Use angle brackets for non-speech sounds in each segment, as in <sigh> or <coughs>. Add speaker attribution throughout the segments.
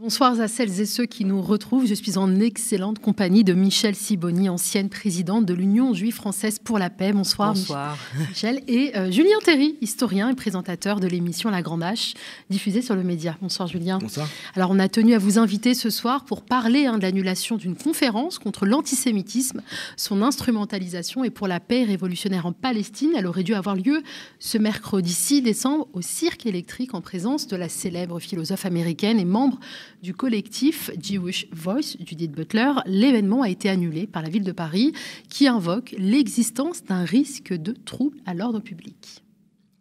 Speaker 1: Bonsoir à celles et ceux qui nous retrouvent. Je suis en excellente compagnie de Michel Siboni, ancienne présidente de l'Union juive française pour la paix. Bonsoir. Bonsoir. <laughs> Michel et euh, Julien Théry, historien et présentateur de l'émission La Grande H, diffusée sur le média. Bonsoir Julien. Bonsoir. Alors on a tenu à vous inviter ce soir pour parler hein, de l'annulation d'une conférence contre l'antisémitisme, son instrumentalisation et pour la paix révolutionnaire en Palestine. Elle aurait dû avoir lieu ce mercredi 6 décembre au Cirque électrique en présence de la célèbre philosophe américaine et membre du collectif Jewish Voice Judith Butler, l'événement a été annulé par la ville de Paris qui invoque l'existence d'un risque de trouble à l'ordre public.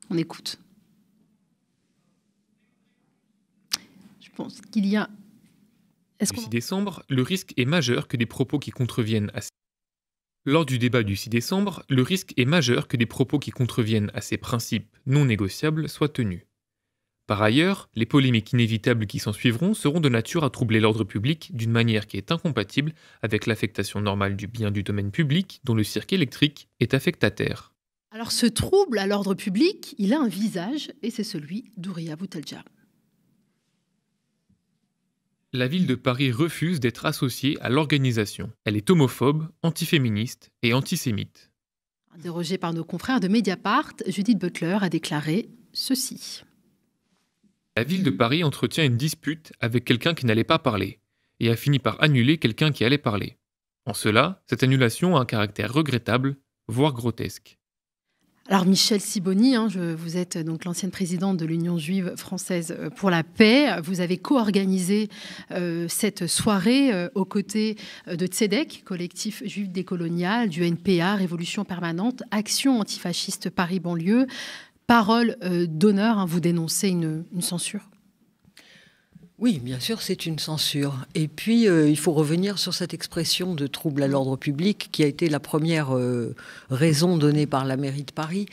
Speaker 1: On écoute. Je pense qu'il y a...
Speaker 2: le des lors du débat du 6 décembre, le risque est majeur que des propos qui contreviennent à ces principes non négociables soient tenus. Par ailleurs, les polémiques inévitables qui s'en suivront seront de nature à troubler l'ordre public d'une manière qui est incompatible avec l'affectation normale du bien du domaine public dont le cirque électrique est affectataire.
Speaker 1: Alors ce trouble à l'ordre public, il a un visage et c'est celui d'Ouria Boutelja.
Speaker 2: La ville de Paris refuse d'être associée à l'organisation. Elle est homophobe, antiféministe et antisémite.
Speaker 1: Interrogée par nos confrères de Mediapart, Judith Butler a déclaré ceci
Speaker 2: la ville de Paris entretient une dispute avec quelqu'un qui n'allait pas parler, et a fini par annuler quelqu'un qui allait parler. En cela, cette annulation a un caractère regrettable, voire grotesque.
Speaker 1: Alors Michel Siboni, hein, vous êtes donc l'ancienne présidente de l'Union juive française euh, pour la paix. Vous avez co-organisé euh, cette soirée euh, aux côtés de Tzedek, collectif juif décolonial, du NPA, Révolution permanente, Action antifasciste Paris-Banlieue parole euh, d'honneur, hein, vous dénoncez une, censure
Speaker 3: oui, bien sûr, c'est une censure. Et puis, euh, il faut revenir sur cette expression de trouble à l'ordre public qui a été la première euh, raison donnée par la mairie de Paris.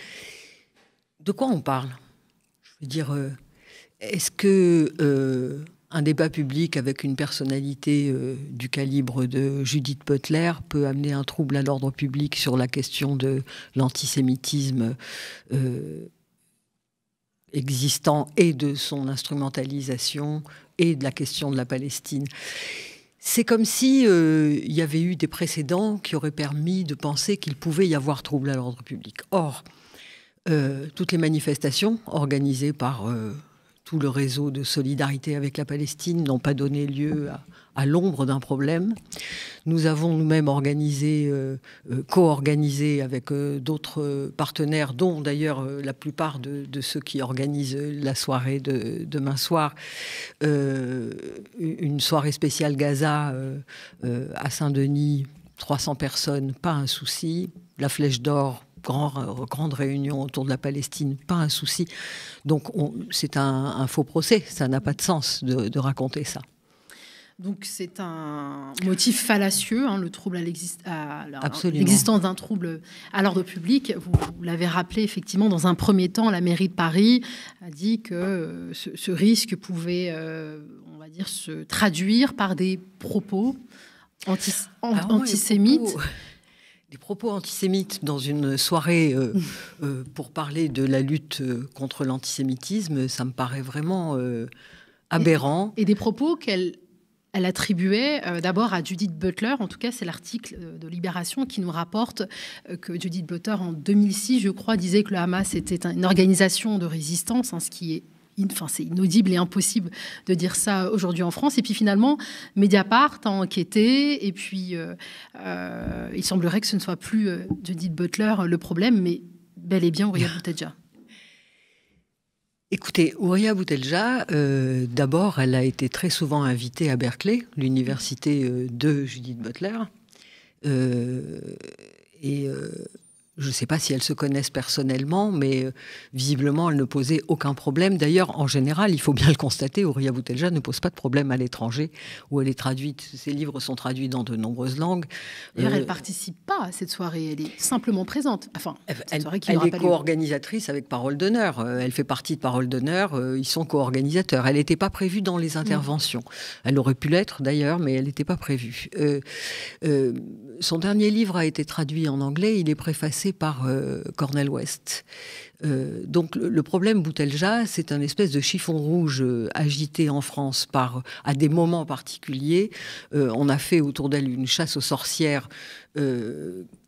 Speaker 3: De quoi on parle Je veux dire, est-ce que un débat public avec une personnalité du calibre de Judith Butler peut amener un trouble à l'ordre public sur la question de l'antisémitisme existant et de son instrumentalisation et de la question de la Palestine. C'est comme si il euh, y avait eu des précédents qui auraient permis de penser qu'il pouvait y avoir trouble à l'ordre public. Or, euh, toutes les manifestations organisées par euh, tout le réseau de solidarité avec la Palestine n'ont pas donné lieu à, l'ombre d'un problème. Nous avons nous-mêmes organisé, euh, euh, co-organisé avec euh, d'autres partenaires, dont d'ailleurs la plupart de, de, ceux qui organisent la soirée de demain soir, une soirée spéciale Gaza à Saint-Denis, 300 personnes, pas un souci. La Flèche d'Or, grand, euh, grande réunion autour de la Palestine, pas un souci. Donc c'est un, faux procès, ça n'a pas de sens de, raconter ça.
Speaker 1: Donc c'est un motif fallacieux, hein, le trouble à l'existence d'un trouble à l'ordre public. Vous, l'avez rappelé effectivement dans un premier temps, la mairie de Paris a dit que euh, ce, risque pouvait, euh, on va dire, se traduire par des propos ah antisémites
Speaker 3: des propos antisémites dans une soirée euh, <laughs> euh, pour parler de la lutte euh, contre l'antisémitisme, ça me paraît vraiment aberrant.
Speaker 1: Et, des propos qu'elle attribuait d'abord à Judith Butler, en tout cas c'est l'article de Libération qui nous rapporte que Judith Butler en 2006, je crois, disait que le Hamas était une organisation de résistance, hein, ce qui est enfin, c'est inaudible et impossible de dire ça aujourd'hui en France. Et puis finalement, Mediapart a enquêté, et puis euh, euh, il semblerait que ce ne soit plus euh, Judith Butler le problème, mais bel et bien Ouria <laughs> Boutelja.
Speaker 3: Écoutez, Ouria Boutelja, d'abord, elle a été très souvent invitée à Berkeley, l'université de Judith Butler. et je ne sais pas si elles se connaissent personnellement, mais euh, visiblement, elles ne posaient aucun problème. D'ailleurs, en général, il faut bien le constater, Ouria Boutelja ne pose pas de problème à l'étranger, où elle est traduite. Ses livres sont traduits dans de nombreuses langues. D'ailleurs, elle ne euh, participe
Speaker 1: pas à cette soirée, elle est simplement présente. Enfin, elle, est
Speaker 3: co-organisatrice avec Parole d'honneur. Euh, elle fait partie de Parole d'honneur, ils sont co-organisateurs. Elle n'était pas prévue dans les mm. interventions. Elle aurait pu l'être d'ailleurs, mais elle n'était pas prévue. son dernier livre a été traduit en anglais, il est préfacé par euh, Cornel West, euh, donc le, problème Boutelja, c'est un espèce de chiffon rouge euh, agité en France par à des moments particuliers. Euh, on a fait autour d'elle une chasse aux sorcières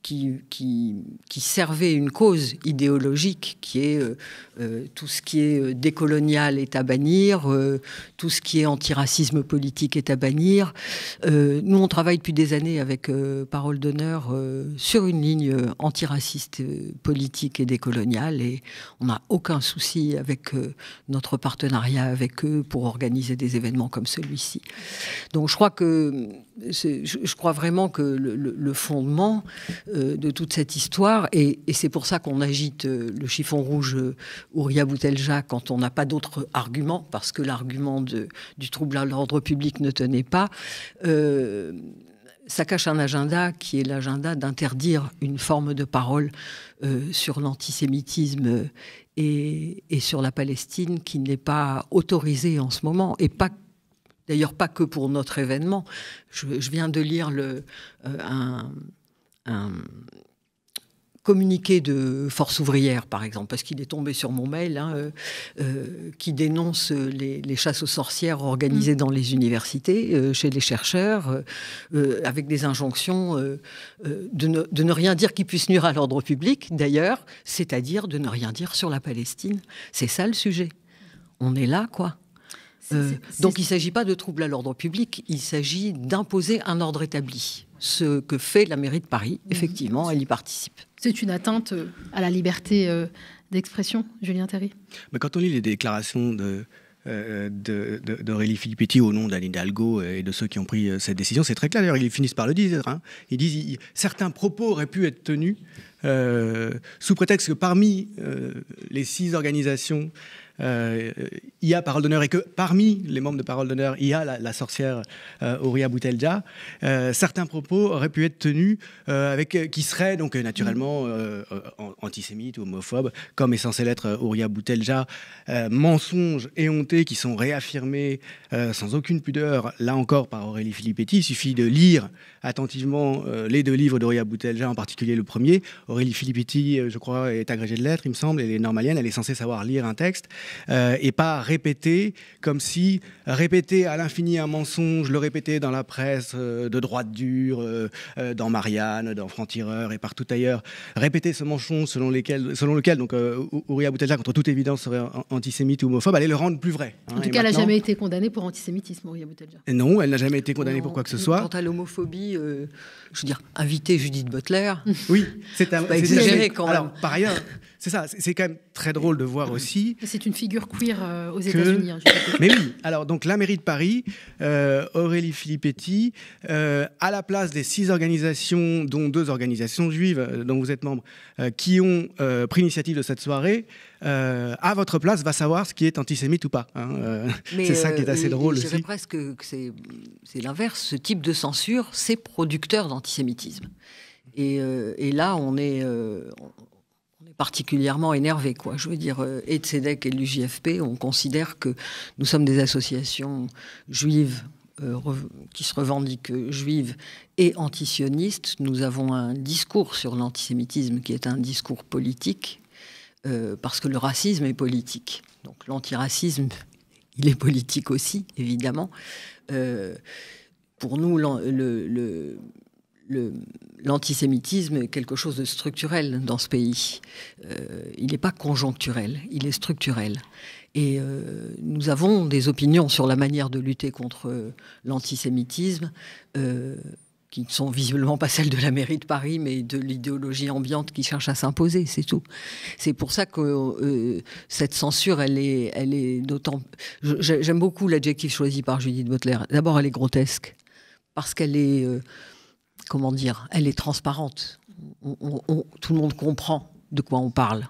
Speaker 3: qui, qui, qui, servait une cause idéologique qui est tout ce qui est décolonial est à bannir, tout ce qui est antiracisme politique est à bannir. nous, on travaille depuis des années avec Parole d'honneur sur une ligne antiraciste politique et décoloniale et on n'a aucun souci avec euh, notre partenariat avec eux pour organiser des événements comme celui-ci. Donc je crois que je crois vraiment que le, fondement euh, de toute cette histoire, et, c'est pour ça qu'on agite euh, le chiffon rouge Ouria Boutelja quand on n'a pas d'autres arguments, parce que l'argument du trouble à l'ordre public ne tenait pas ça cache un agenda qui est l'agenda d'interdire une forme de parole euh, sur l'antisémitisme euh, et, sur la Palestine qui n'est pas autorisée en ce moment et pas d'ailleurs pas que pour notre événement. Je, viens de lire le, euh, un communiqué de Force ouvrière, par exemple, parce qu'il est tombé sur mon mail, hein, euh, euh, qui dénonce les, chasses aux sorcières organisées mm. dans les universités, euh, chez les chercheurs, avec des injonctions de ne, rien dire qui puisse nuire à l'ordre public, d'ailleurs, c'est-à-dire de ne rien dire sur la Palestine. C'est ça le sujet. On est là, quoi. donc il ne s'agit pas de troubles à l'ordre public, il s'agit d'imposer un ordre établi, ce que fait la mairie de Paris, mm-hmm.
Speaker 4: effectivement, elle y participe
Speaker 1: c'est une atteinte euh, à la liberté euh, d'expression, Julien Terry.
Speaker 4: Mais quand on lit les déclarations euh, d'Aurélie Filippetti au nom d'Anne Hidalgo et de ceux qui ont pris cette décision. C'est très clair, d'ailleurs, ils finissent par le dire. Hein. Ils disent certains propos auraient pu être tenus sous prétexte que parmi les six organisations euh, il y a Parole d'honneur et que parmi les membres de Parole d'honneur, il y a la, sorcière Auria euh, Boutelja, euh, certains propos auraient pu être tenus avec, qui seraient donc naturellement mm. antisémites ou homophobes, comme est censé l'être Auria Boutelja, mensonges éhontés qui sont réaffirmés sans aucune pudeur, là encore par Aurélie Filippetti. Il suffit de lire attentivement les deux livres d'Auria Boutelja, en particulier le premier. Aurélie Filippetti, je crois, est agrégée de lettres, il me semble, elle est normalienne, elle est censée savoir lire un texte. Euh, et pas répéter comme si répéter à l'infini un mensonge, le répéter dans la presse euh, de droite dure, euh, dans Marianne, dans Franc-Tireur et partout ailleurs, répéter ce mensonge selon, selon lequel donc, Ouria Boutelja, contre toute évidence, serait antisémite ou homophobe, allait le rendre plus vrai. Hein. en tout cas, elle n'a jamais
Speaker 1: été condamnée pour antisémitisme, Ouria Boutelja.
Speaker 4: Non, elle n'a jamais été condamnée pour quoi que ce soit. Quant à l'homophobie, je veux dire, inviter Judith Butler. Oui, c'est un. Pas exagéré quand même. Alors, par ailleurs. C'est ça, c'est quand même très drôle de voir
Speaker 1: aussi. C'est une figure queer euh, aux États-Unis. Hein,
Speaker 4: Mais oui, alors donc la mairie de Paris, euh, Aurélie Filippetti, euh, à la place des six organisations, dont deux organisations juives dont vous êtes membre, qui ont pris l'initiative de cette soirée, à votre place va savoir ce qui est antisémite ou pas. Hein, <laughs> c'est ça qui est assez drôle aussi. Je dirais
Speaker 3: presque que c'est l'inverse. Ce type de censure, c'est producteur d'antisémitisme. Et, là, on est, particulièrement énervé, quoi. Je veux dire, euh, et de et de l'UJFP, on considère que nous sommes des associations juives euh, qui se revendiquent juives et antisionistes. Nous avons un discours sur l'antisémitisme qui est un discours politique, euh, parce que le racisme est politique. Donc l'antiracisme, il est politique aussi, évidemment. pour nous, le, l'antisémitisme est quelque chose de structurel dans ce pays. Euh, il n'est pas conjoncturel, il est structurel. Et euh, nous avons des opinions sur la manière de lutter contre l'antisémitisme. Euh, qui ne sont visiblement pas celles de la mairie de Paris, mais de l'idéologie ambiante qui cherche à s'imposer, c'est tout. C'est pour ça que cette censure, elle est, elle est d'autant. J'aime beaucoup l'adjectif choisi par Judith Butler. D'abord, elle est grotesque, parce qu'elle est comment dire, elle est transparente. tout le monde comprend de quoi on parle.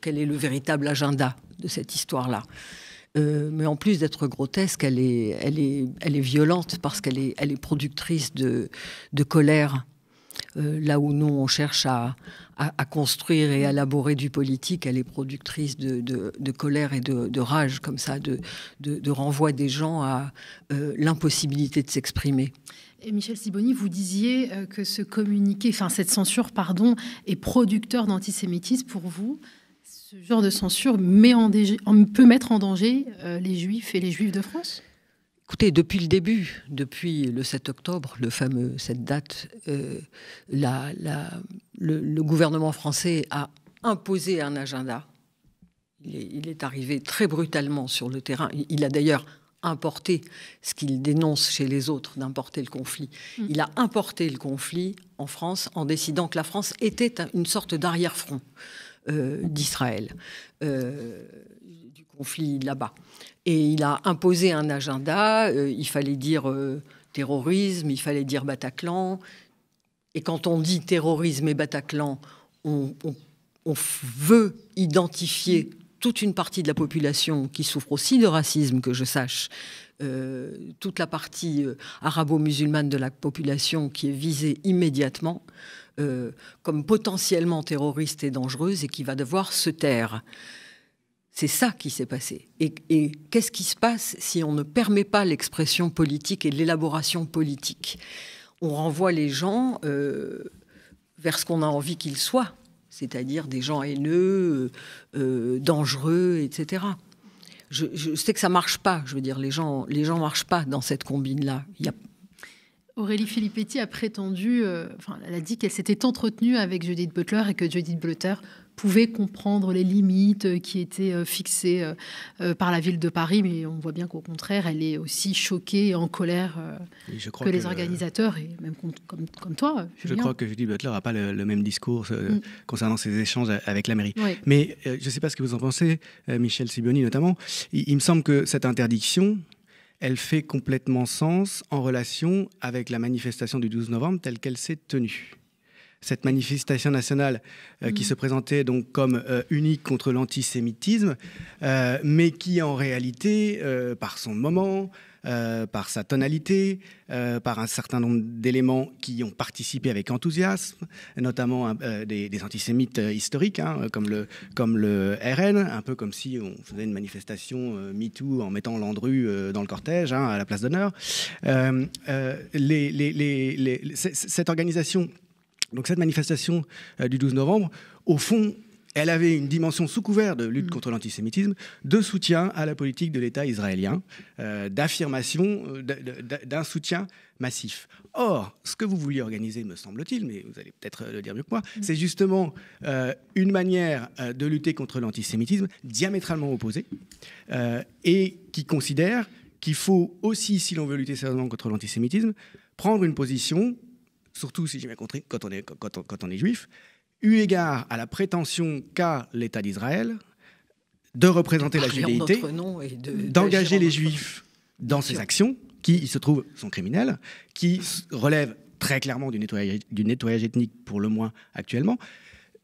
Speaker 3: Quel est le véritable agenda de cette histoire-là euh, mais en plus d'être grotesque, elle est, elle, elle est violente parce qu'elle est, elle est productrice de, colère. Euh, là où nous, on cherche à, construire et à élaborer du politique, elle est productrice de, colère et de, rage, comme ça, de, renvoi des gens à euh, l'impossibilité de s'exprimer.
Speaker 1: Et Michel Siboni, vous disiez euh, que ce communiqué, enfin cette censure, pardon, est producteur d'antisémitisme pour vous. Ce genre de censure met en peut mettre en danger euh, les Juifs et les Juifs de France Écoutez, depuis
Speaker 3: le début, depuis le 7 octobre, le fameux, cette date, euh, le, gouvernement français a imposé un agenda. il est, arrivé très brutalement sur le terrain. Il, a d'ailleurs importé ce qu'il dénonce chez les autres, d'importer le conflit. Mm. Il a importé le conflit en France en décidant que la France était une sorte d'arrière-front euh, d'Israël, euh, du conflit là-bas. Et il a imposé un agenda, euh, il fallait dire terrorisme, il fallait dire Bataclan. Et quand on dit terrorisme et Bataclan, on, on veut identifier mm toute une partie de la population qui souffre aussi de racisme, que je sache, euh, toute la partie euh, arabo-musulmane de la population qui est visée immédiatement euh, comme potentiellement terroriste et dangereuse et qui va devoir se taire. C'est ça qui s'est passé. Et, et qu'est-ce qui se passe si on ne permet pas l'expression politique et l'élaboration politique On renvoie les gens vers ce qu'on a envie qu'ils soient c'est-à-dire des gens haineux, euh, euh, dangereux, etc. Je, sais que ça marche pas. Je veux dire, les gens, les gens marchent pas dans cette combine-là.
Speaker 1: Aurélie Filippetti a prétendu, euh, enfin, elle a dit qu'elle s'était entretenue avec Judith Butler et que Judith Butler pouvait comprendre les limites euh, qui étaient euh, fixées euh, par la ville de Paris, mais on voit bien qu'au contraire, elle est aussi choquée et en colère
Speaker 4: que, les organisateurs,
Speaker 1: et même comme, toi. Je crois
Speaker 4: que Judy Butler n'a pas le, même discours mm. concernant ses échanges avec la mairie. Mais je ne sais pas ce que vous en pensez, Michel Sibioni notamment. il me semble que cette interdiction, elle fait complètement sens en relation avec la manifestation du 12 novembre telle qu'elle s'est tenue cette manifestation nationale euh, qui mmh. se présentait donc comme euh, unique contre l'antisémitisme, euh, mais qui en réalité, par son moment, par sa tonalité, par un certain nombre d'éléments qui ont participé avec enthousiasme, notamment des, antisémites historiques, hein, comme, le, comme le RN, un peu comme si on faisait une manifestation MeToo en mettant Landru dans le cortège, hein, à la place d'honneur. Les, cette organisation donc cette manifestation euh, du 12 novembre, au fond, elle avait une dimension sous couvert de lutte mm. contre l'antisémitisme, de soutien à la politique de l'État israélien, euh, d'affirmation, euh, d'un soutien massif. Or, ce que vous vouliez organiser, me semble-t-il, mais vous allez peut-être le dire mieux que moi, mm. c'est justement une manière de lutter contre l'antisémitisme diamétralement opposée et qui considère qu'il faut aussi, si l'on veut lutter sérieusement contre l'antisémitisme, prendre une position surtout si j'ai bien compris, quand on est, quand on, est juif, eu égard à la prétention qu'a l'État d'Israël de représenter la judéité, d'engager les juifs dans ces actions qui, il se trouve, sont criminelles, qui relèvent très clairement du nettoyage ethnique pour le moins actuellement,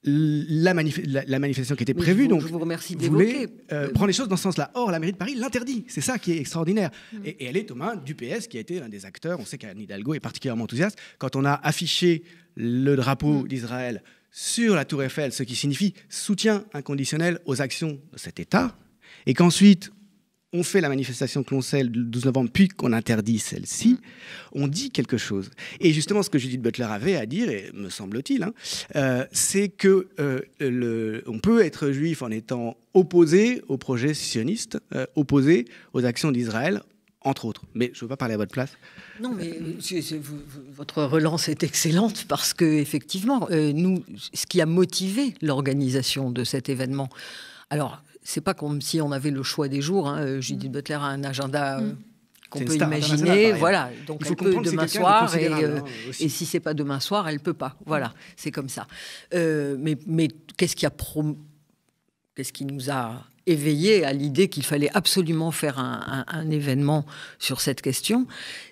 Speaker 4: la, manifestation qui était prévue. donc, je vous remercie de euh, euh, prendre les choses dans ce sens-là. Or, la mairie de Paris l'interdit. C'est ça qui est extraordinaire. Mm. Et, elle est aux mains du PS, qui a été l'un des acteurs. On sait qu'Anne Hidalgo est particulièrement enthousiaste. Quand on a affiché le drapeau mm. d'Israël sur la Tour Eiffel, ce qui signifie soutien inconditionnel aux actions de cet État, et qu'ensuite on fait la manifestation que l'on sait le 12 novembre, puis qu'on interdit celle-ci, mm. on dit quelque chose. Et justement, ce que Judith Butler avait à dire, et me semble-t-il, hein, euh, c'est que euh, on peut être juif en étant opposé au projet sioniste, euh, opposé aux actions d'Israël, entre autres. Mais je ne veux pas parler à votre place.
Speaker 3: Non, mais votre relance est excellente parce que effectivement, nous, ce qui a motivé l'organisation de cet événement. Alors, c'est pas comme si on avait le choix des jours. Hein. Euh, Judith mm. Butler a un agenda. Euh, mm.
Speaker 2: qu'on peut imaginer. Voilà, donc elle peut demain soir et, euh, hein,
Speaker 3: et, si c'est pas demain soir, elle peut pas. Voilà, mm. c'est comme ça. mais, mais qu'est-ce qui a qu'est-ce qui nous a éveillé à l'idée qu'il fallait absolument faire un, événement sur cette question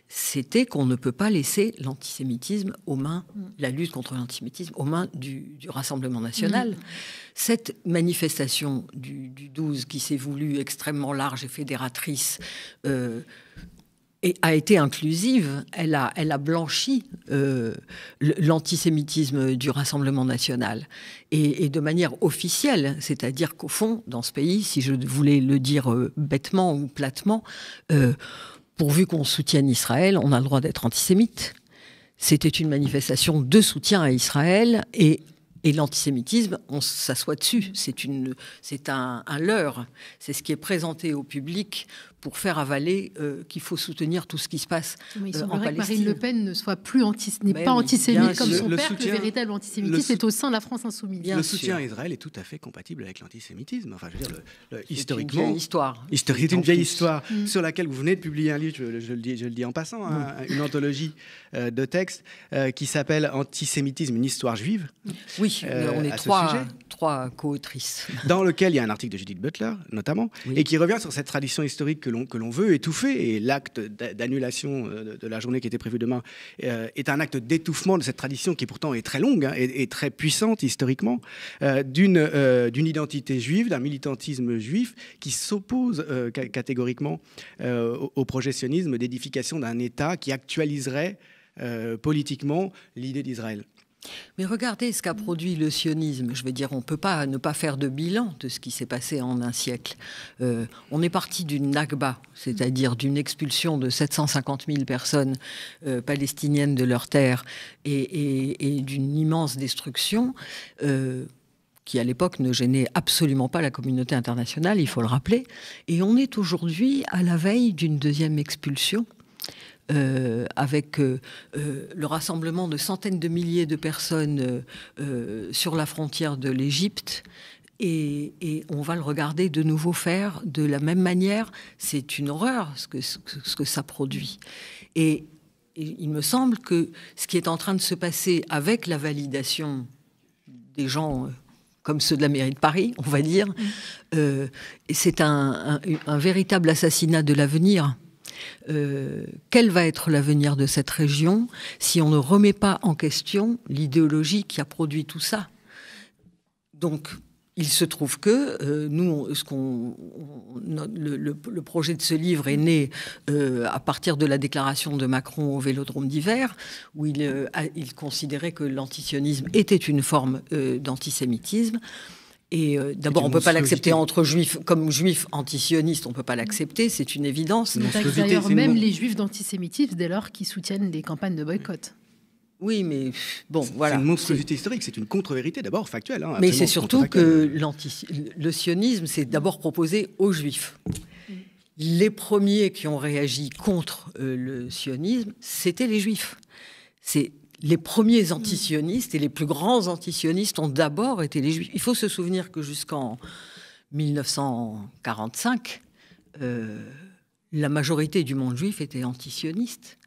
Speaker 3: c'était qu'on ne peut pas laisser l'antisémitisme aux mains, mm. la lutte contre l'antisémitisme aux mains du, Rassemblement national. Mm. Cette manifestation du, 12 qui s'est voulue extrêmement large et fédératrice euh, et a été inclusive, elle a, blanchi euh, l'antisémitisme du Rassemblement national. Et, de manière officielle, c'est-à-dire qu'au fond, dans ce pays, si je voulais le dire euh, bêtement ou platement, pourvu qu'on soutienne Israël, on a le droit d'être antisémite. C'était une manifestation de soutien à Israël et, l'antisémitisme, on s'assoit dessus. C'est un leurre. C'est ce qui est présenté au public pour faire avaler euh, qu'il faut soutenir tout ce qui se
Speaker 1: passe euh, en Palestine. Marine Le Pen ne soit plus anti, n'est pas antisémite comme son père. Soutien, le véritable antisémitisme est au sein de la France insoumise. le soutien à
Speaker 4: Israël est tout à fait compatible avec l'antisémitisme. Enfin, je veux dire, historiquement, une vieille histoire. c'est une vieille histoire mm. sur laquelle vous venez de publier un livre. Je, le, dis, je le, dis, en passant, hein, une anthologie euh, de textes qui s'appelle Antisémitisme, une histoire juive. Oui, on est trois,
Speaker 3: trois co-autrices.
Speaker 4: Dans lequel il y a un article de Judith Butler, notamment, et qui revient sur cette tradition historique que l'on, veut étouffer. Et l'acte d'annulation euh, de la journée qui était prévue demain euh, est un acte d'étouffement de cette tradition qui pourtant est très longue hein, et, très puissante historiquement, euh, d'une, identité juive, d'un militantisme juif qui s'oppose catégoriquement au, au projectionnisme d'édification d'un État qui actualiserait politiquement l'idée d'Israël. Mais
Speaker 3: regardez ce qu'a produit le sionisme. Je veux dire, on ne peut pas ne pas faire de bilan de ce qui s'est passé en un siècle. Euh, on est parti d'une Nakba, c'est-à-dire d'une expulsion de 750 000 personnes euh, palestiniennes de leurs terres et, d'une immense destruction. Euh, qui à l'époque ne gênait absolument pas la communauté internationale, il faut le rappeler. Et on est aujourd'hui à la veille d'une deuxième expulsion euh, avec euh, euh, le rassemblement de centaines de milliers de personnes sur la frontière de l'Égypte. Et, on va le regarder de nouveau faire de la même manière. C'est une horreur ce que, que ça produit. Et, il me semble que ce qui est en train de se passer avec la validation des gens comme ceux de la mairie de Paris, on va dire. Mmh. c'est un, véritable assassinat de l'avenir. Euh, quel va être l'avenir de cette région si on ne remet pas en question l'idéologie qui a produit tout ça Donc, il se trouve que euh, nous, ce le, projet de ce livre est né euh, à partir de la déclaration de Macron au Vélodrome d'hiver, où il, il, considérait que l'antisionisme était une forme d'antisémitisme. Euh, Et d'abord, on ne peut pas l'accepter entre juifs, comme juifs antisionistes, on ne peut pas l'accepter, c'est une évidence. D'ailleurs, même les
Speaker 1: juifs d'antisémitisme, dès lors qu'ils soutiennent des campagnes de boycott.
Speaker 3: Oui, mais bon, voilà. C'est une monstruosité historique, c'est une contre-vérité d'abord factuelle. Hein, mais c'est surtout que le sionisme, c'est d'abord proposé aux juifs. Les premiers qui ont réagi contre euh, le sionisme, c'était les juifs. C'est les premiers antisionistes et les plus grands antisionistes ont d'abord été les juifs. Il faut se souvenir que jusqu'en 1945, euh, la majorité du monde juif était antisioniste,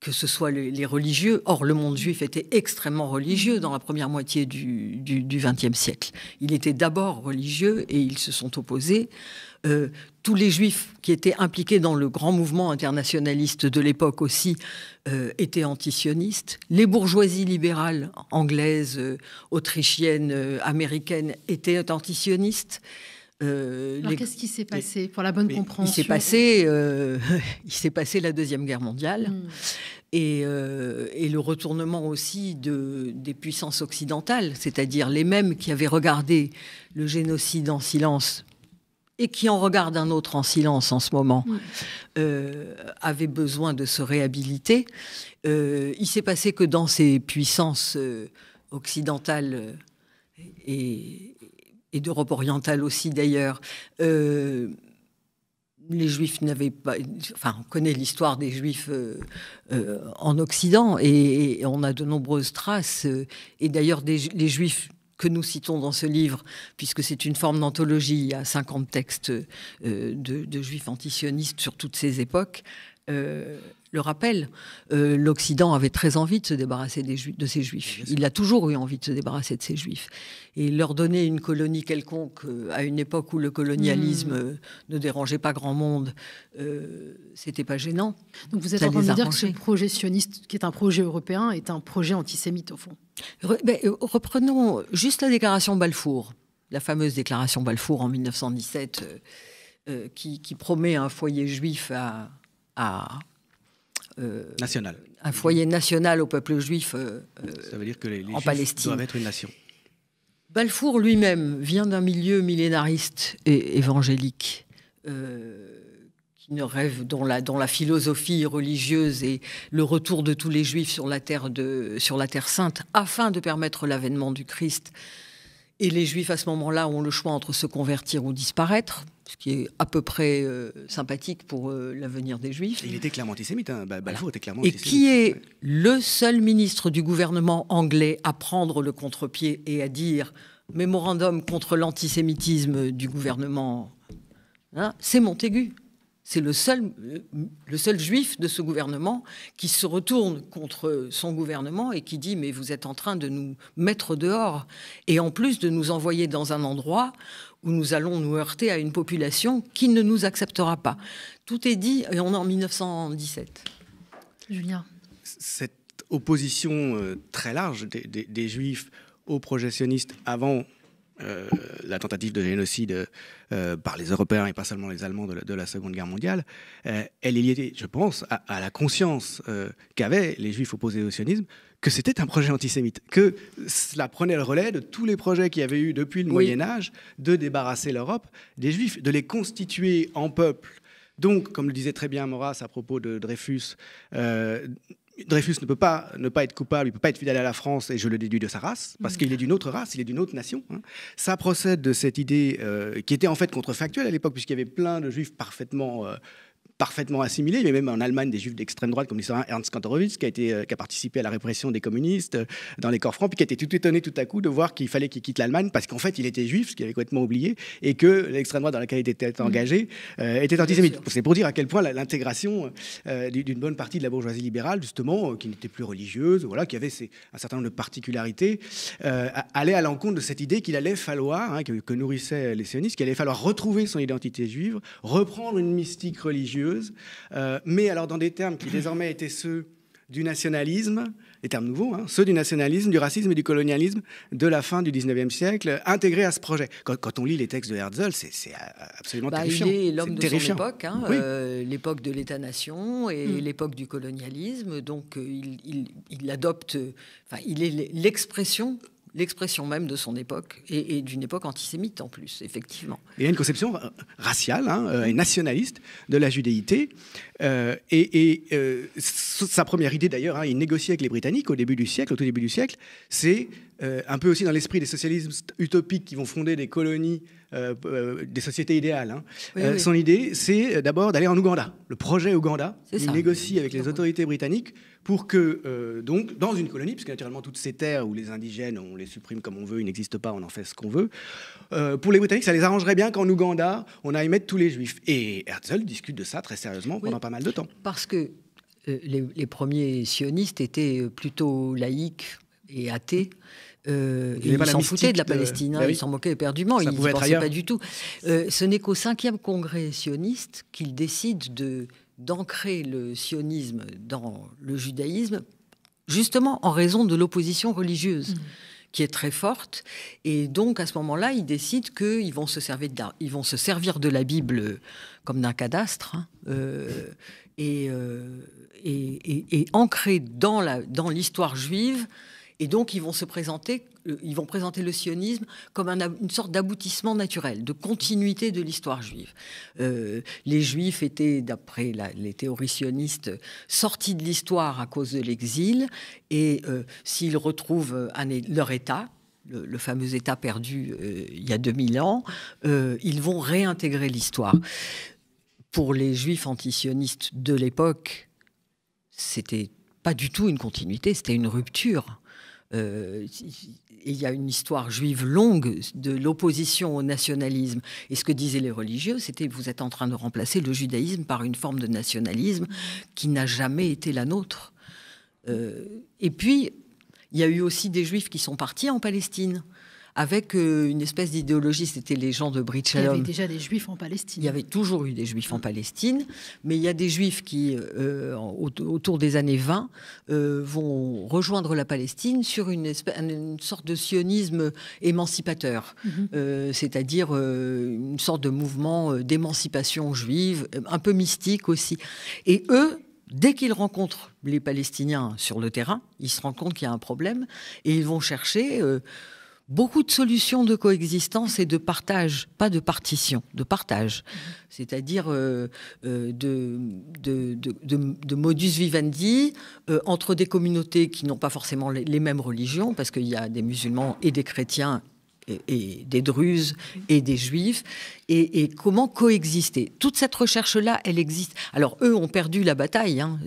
Speaker 3: que ce soit les, les, religieux. Or, le monde juif était extrêmement religieux dans la première moitié du XXe siècle. Il était d'abord religieux et ils se sont opposés euh, tous les juifs qui étaient impliqués dans le grand mouvement internationaliste de l'époque aussi euh, étaient antisionistes. Les bourgeoisies libérales anglaises, euh, autrichiennes, américaines étaient antisionistes. Alors qu'est-ce qui s'est passé
Speaker 1: pour la bonne compréhension Il s'est passé,
Speaker 3: <laughs> il s'est passé la deuxième guerre mondiale hmm. et, le retournement aussi de, des puissances occidentales, c'est-à-dire les mêmes qui avaient regardé le génocide en silence et qui en regarde un autre en silence en ce moment, euh, avait besoin de se réhabiliter. Euh, il s'est passé que dans ces puissances euh, occidentales et, d'Europe orientale aussi d'ailleurs, les Juifs n'avaient pas. Enfin, on connaît l'histoire des Juifs en Occident et, on a de nombreuses traces. et d'ailleurs, les Juifs que nous citons dans ce livre, puisque c'est une forme d'anthologie, à 50 textes euh, de, juifs antisionistes sur toutes ces époques, euh, le rappelle, euh, l'Occident avait très envie de se débarrasser de ses juifs. Il a toujours eu envie de se débarrasser de ses juifs. Et leur donner une colonie quelconque, euh, à une époque où le colonialisme mmh. euh, ne dérangeait pas grand monde, c'était pas gênant.
Speaker 1: Donc vous êtes en train de dire que ce projet sioniste, qui est un projet européen, est un projet antisémite au fond
Speaker 3: ben, Reprenons juste la déclaration Balfour, la fameuse déclaration Balfour en 1917. qui, promet un foyer juif à,
Speaker 4: euh, national.
Speaker 3: un foyer national au peuple juif euh,
Speaker 4: euh, Ça veut dire que les, juifs doivent être une nation.
Speaker 3: Balfour lui-même vient d'un milieu millénariste et évangélique. qui ne rêve, dans la, la philosophie religieuse et le retour de tous les juifs sur la terre, de, sur la terre sainte afin de permettre l'avènement du Christ. Et les juifs, à ce moment-là, ont le choix entre se convertir ou disparaître ce qui est à peu près euh, sympathique pour euh, l'avenir des Juifs. il était clairement antisémite, hein.
Speaker 4: était clairement Et qui
Speaker 3: est le seul ministre du gouvernement anglais à prendre le contre-pied et à dire mémorandum contre l'antisémitisme du gouvernement, hein c'est Montaigu. C'est le seul, euh, le seul juif de ce gouvernement qui se retourne contre son gouvernement et qui dit Mais vous êtes en train de nous mettre dehors et en plus de nous envoyer dans un endroit où nous allons nous heurter à une population qui ne nous acceptera pas. Tout est dit, et on est en 1917.
Speaker 1: Julien.
Speaker 4: Cette opposition euh, très large des, des, des, juifs aux projectionnistes avant euh, la tentative de génocide euh, par les Européens et pas seulement les Allemands de la, Seconde Guerre mondiale, elle est liée, je pense, à la conscience qu'avaient les juifs opposés au sionisme que c'était un projet antisémite, que cela prenait le relais de tous les projets qu'il y avait eu depuis le Moyen Âge de débarrasser l'Europe des Juifs, de les constituer en peuple. Donc, comme le disait très bien Maurras à propos de Dreyfus, euh, Dreyfus ne peut pas ne pas être coupable, il ne peut pas être fidèle à la France, et je le déduis de sa race, parce qu'il est d'une autre race, il est d'une autre nation. Hein. Ça procède de cette idée euh, qui était en fait contrefactuelle à l'époque, puisqu'il y avait plein de juifs parfaitement euh, parfaitement assimilé, mais même en Allemagne des juifs d'extrême droite, comme l'historien Ernst Kantorowicz, qui a, été, euh, participé à la répression des communistes euh, dans les corps francs, puis qui a été tout étonné tout à coup de voir qu'il fallait qu'il quitte l'Allemagne parce qu'en fait, il était juif, ce qu'il avait complètement oublié, et que l'extrême droite dans laquelle il était mmh. engagé euh, était antisémite. C'est pour dire à quel point l'intégration d'une bonne partie de la bourgeoisie libérale, justement, qui n'était plus religieuse, voilà, qui avait un certain nombre de particularités, allait à l'encontre de cette idée qu'il allait falloir, hein, que, que nourrissaient les sionistes, qu'il allait falloir retrouver son identité juive, reprendre une mystique religieuse euh, mais alors dans des termes qui désormais étaient ceux du nationalisme, des termes nouveaux, hein, ceux du nationalisme, du racisme et du colonialisme de la fin du 19e siècle, intégrés à ce projet. Quand, on lit les textes de Herzl, c'est euh, absolument bah, terrifiant. Il est l'homme de son époque,
Speaker 3: hein, euh, l'époque de l'État-nation et hmm. l'époque du colonialisme. Donc il, il adopte, enfin, il est l'expression l'expression même de son époque, et, d'une époque antisémite en plus, effectivement.
Speaker 4: Il y a une conception raciale hein, euh, et nationaliste de la judéité. Euh, et, euh, sa première idée d'ailleurs, hein, il négocie avec les Britanniques au début du siècle, au tout début du siècle, c'est un peu aussi dans l'esprit des socialismes utopiques qui vont fonder des colonies, des sociétés idéales. Hein. Son idée, c'est d'abord d'aller en Ouganda. Le projet Ouganda, il négocie avec les autorités britanniques pour que, euh, donc, dans une colonie, puisque naturellement toutes ces terres où les indigènes, on les supprime comme on veut, ils n'existent pas, on en fait ce qu'on veut, euh, pour les Britanniques, ça les arrangerait bien qu'en Ouganda, on aille mettre tous les Juifs. Et Herzl discute de ça très sérieusement pendant pas mal de temps. Parce que
Speaker 3: euh, les, premiers sionistes étaient plutôt laïques et athées. ils s'en foutaient de la Palestine, hein, bah ils s'en moquaient éperdument, ils ne pensaient pas du tout. ce n'est qu'au cinquième congrès sioniste qu'ils décident de d'ancrer le sionisme dans le judaïsme, justement en raison de l'opposition religieuse. Mm. qui est très forte. Et donc, à ce moment-là, ils décident qu'ils vont, se servir de la, se servir de la Bible comme d'un cadastre hein, euh, et, euh, ancrer dans l'histoire juive et donc, ils vont se présenter, euh, ils vont présenter le sionisme comme une sorte d'aboutissement naturel, de continuité de l'histoire juive. Euh, les juifs étaient, d'après les théories sionistes, sortis de l'histoire à cause de l'exil, et euh, s'ils retrouvent leur état, le, fameux État perdu il y a 2000 ans, ils vont réintégrer l'histoire. Pour les juifs antisionistes de l'époque, c'était pas du tout une continuité, c'était une rupture. Euh, il y a une histoire juive longue de l'opposition au nationalisme. Et ce que disaient les religieux, c'était vous êtes en train de remplacer le judaïsme par une forme de nationalisme qui n'a jamais été la nôtre. Euh, et puis, il y a eu aussi des juifs qui sont partis en Palestine avec euh, une espèce d'idéologie. C'était les gens de Brit Il y avait
Speaker 1: déjà des juifs en Palestine. Il y avait
Speaker 3: toujours eu des juifs en Palestine, mais il y a des juifs qui, euh, autour des années 20, euh, vont rejoindre la Palestine sur une, espèce, une sorte de sionisme émancipateur, cest mhm. c'est-à-dire une sorte de mouvement d'émancipation juive, un peu mystique aussi. Et eux, dès qu'ils rencontrent les Palestiniens sur le terrain, ils se rendent compte qu'il y a un problème et ils vont chercher beaucoup de solutions de coexistence et de partage, pas de partition, de partage. C'est-à-dire euh, euh, de, modus vivendi euh, entre des communautés qui n'ont pas forcément les, mêmes religions, parce qu'il y a des musulmans et des chrétiens et, des Druzes et des Juifs, et, comment coexister. Toute cette recherche-là, elle existe. Alors, eux ont perdu la bataille. Hein.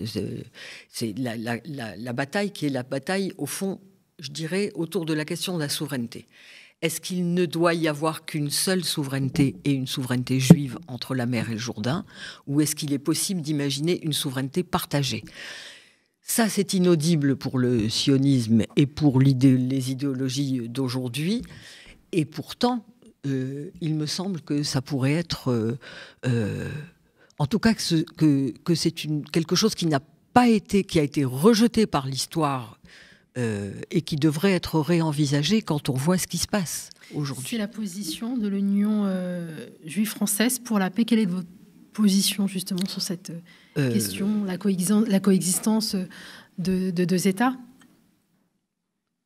Speaker 3: C'est la, bataille qui est la bataille, au fond, je dirais, autour de la question de la souveraineté. Est-ce qu'il ne doit y avoir qu'une seule souveraineté et une souveraineté juive entre la mer et le Jourdain Ou est-ce qu'il est possible d'imaginer une souveraineté partagée Ça, c'est inaudible pour le sionisme et pour les idéologies d'aujourd'hui. Et pourtant, euh, il me semble que ça pourrait être... Euh, euh, en tout cas, que, c'est quelque chose qui n'a pas été, qui a été rejeté par l'histoire euh, et qui devrait être réenvisagée quand on voit ce qui se passe aujourd'hui.
Speaker 1: C'est la position de l'Union euh, juive française pour la paix. Quelle est votre position justement sur cette euh, question, la, coexistence, de, deux États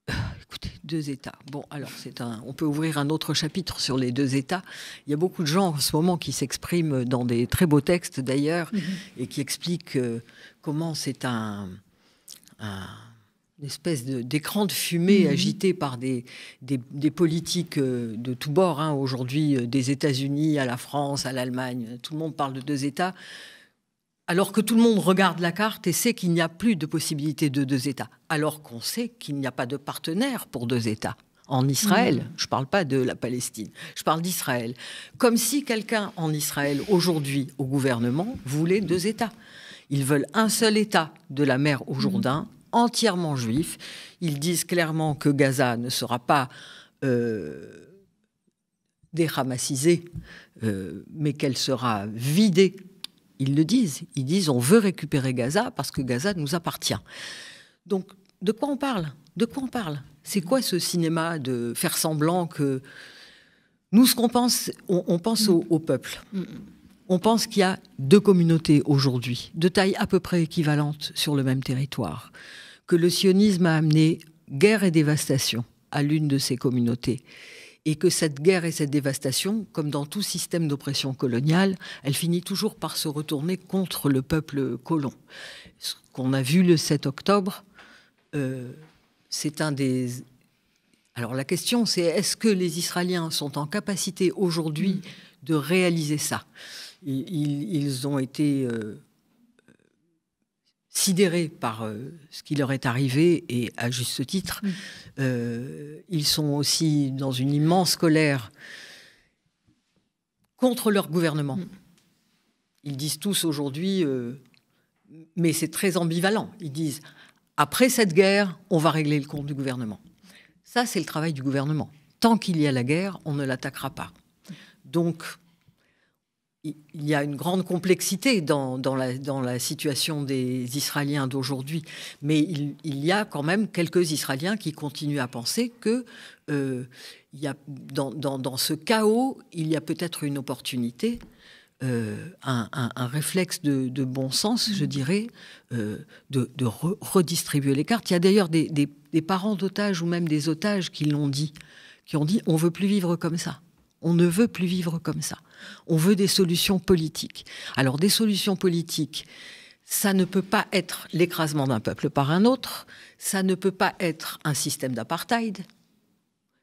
Speaker 3: ah, Écoutez, deux États. Bon, alors c'est un. On peut ouvrir un autre chapitre sur les deux États. Il y a beaucoup de gens en ce moment qui s'expriment dans des très beaux textes d'ailleurs mhm. et qui expliquent comment c'est un, un une espèce d'écran de, fumée mhm. agité par des, des, politiques euh, de tous bords, hein. aujourd'hui euh, des États-Unis à la France, à l'Allemagne, euh, tout le monde parle de deux États, alors que tout le monde regarde la carte et sait qu'il n'y a plus de possibilité de deux États, alors qu'on sait qu'il n'y a pas de partenaire pour deux États. En Israël, mhm. je ne parle pas de la Palestine, je parle d'Israël. Comme si quelqu'un en Israël, aujourd'hui, au gouvernement, voulait deux États. Ils veulent un seul État de la mer au mhm. Jourdain entièrement juifs. Ils disent clairement que Gaza ne sera pas euh, euh, mais qu'elle sera vidée. Ils le disent. Ils disent on veut récupérer Gaza parce que Gaza nous appartient. Donc, de quoi on parle De quoi on parle C'est quoi ce cinéma de faire semblant que nous, ce qu'on pense, on, pense au, peuple. On pense qu'il y a deux communautés aujourd'hui, de taille à peu près équivalente sur le même territoire que le sionisme a amené guerre et dévastation à l'une de ces communautés. Et que cette guerre et cette dévastation, comme dans tout système d'oppression coloniale, elle finit toujours par se retourner contre le peuple colon. Ce qu'on a vu le 7 octobre, euh, c'est un des. Alors la question, c'est est-ce que les Israéliens sont en capacité aujourd'hui de réaliser ça ils, ont été. Euh, sidérés par euh, ce qui leur est arrivé, et à juste titre. Mmh. Euh, ils sont aussi dans une immense colère contre leur gouvernement. Mmh. Ils disent tous aujourd'hui, euh, mais c'est très ambivalent, ils disent, après cette guerre, on va régler le compte du gouvernement. Ça, c'est le travail du gouvernement. Tant qu'il y a la guerre, on ne l'attaquera pas. Mmh. Donc, il y a une grande complexité dans, la, situation des Israéliens d'aujourd'hui, mais il, y a quand même quelques Israéliens qui continuent à penser que euh, y dans, ce chaos, il y a peut-être une opportunité, euh, un, réflexe de, bon sens, je dirais, euh, de, redistribuer les cartes. Il y a d'ailleurs des, parents d'otages ou même des otages qui l'ont dit, qui ont dit on veut plus vivre comme ça, on ne veut plus vivre comme ça. On veut des solutions politiques. Alors des solutions politiques, ça ne peut pas être l'écrasement d'un peuple par un autre, ça ne peut pas être un système d'apartheid,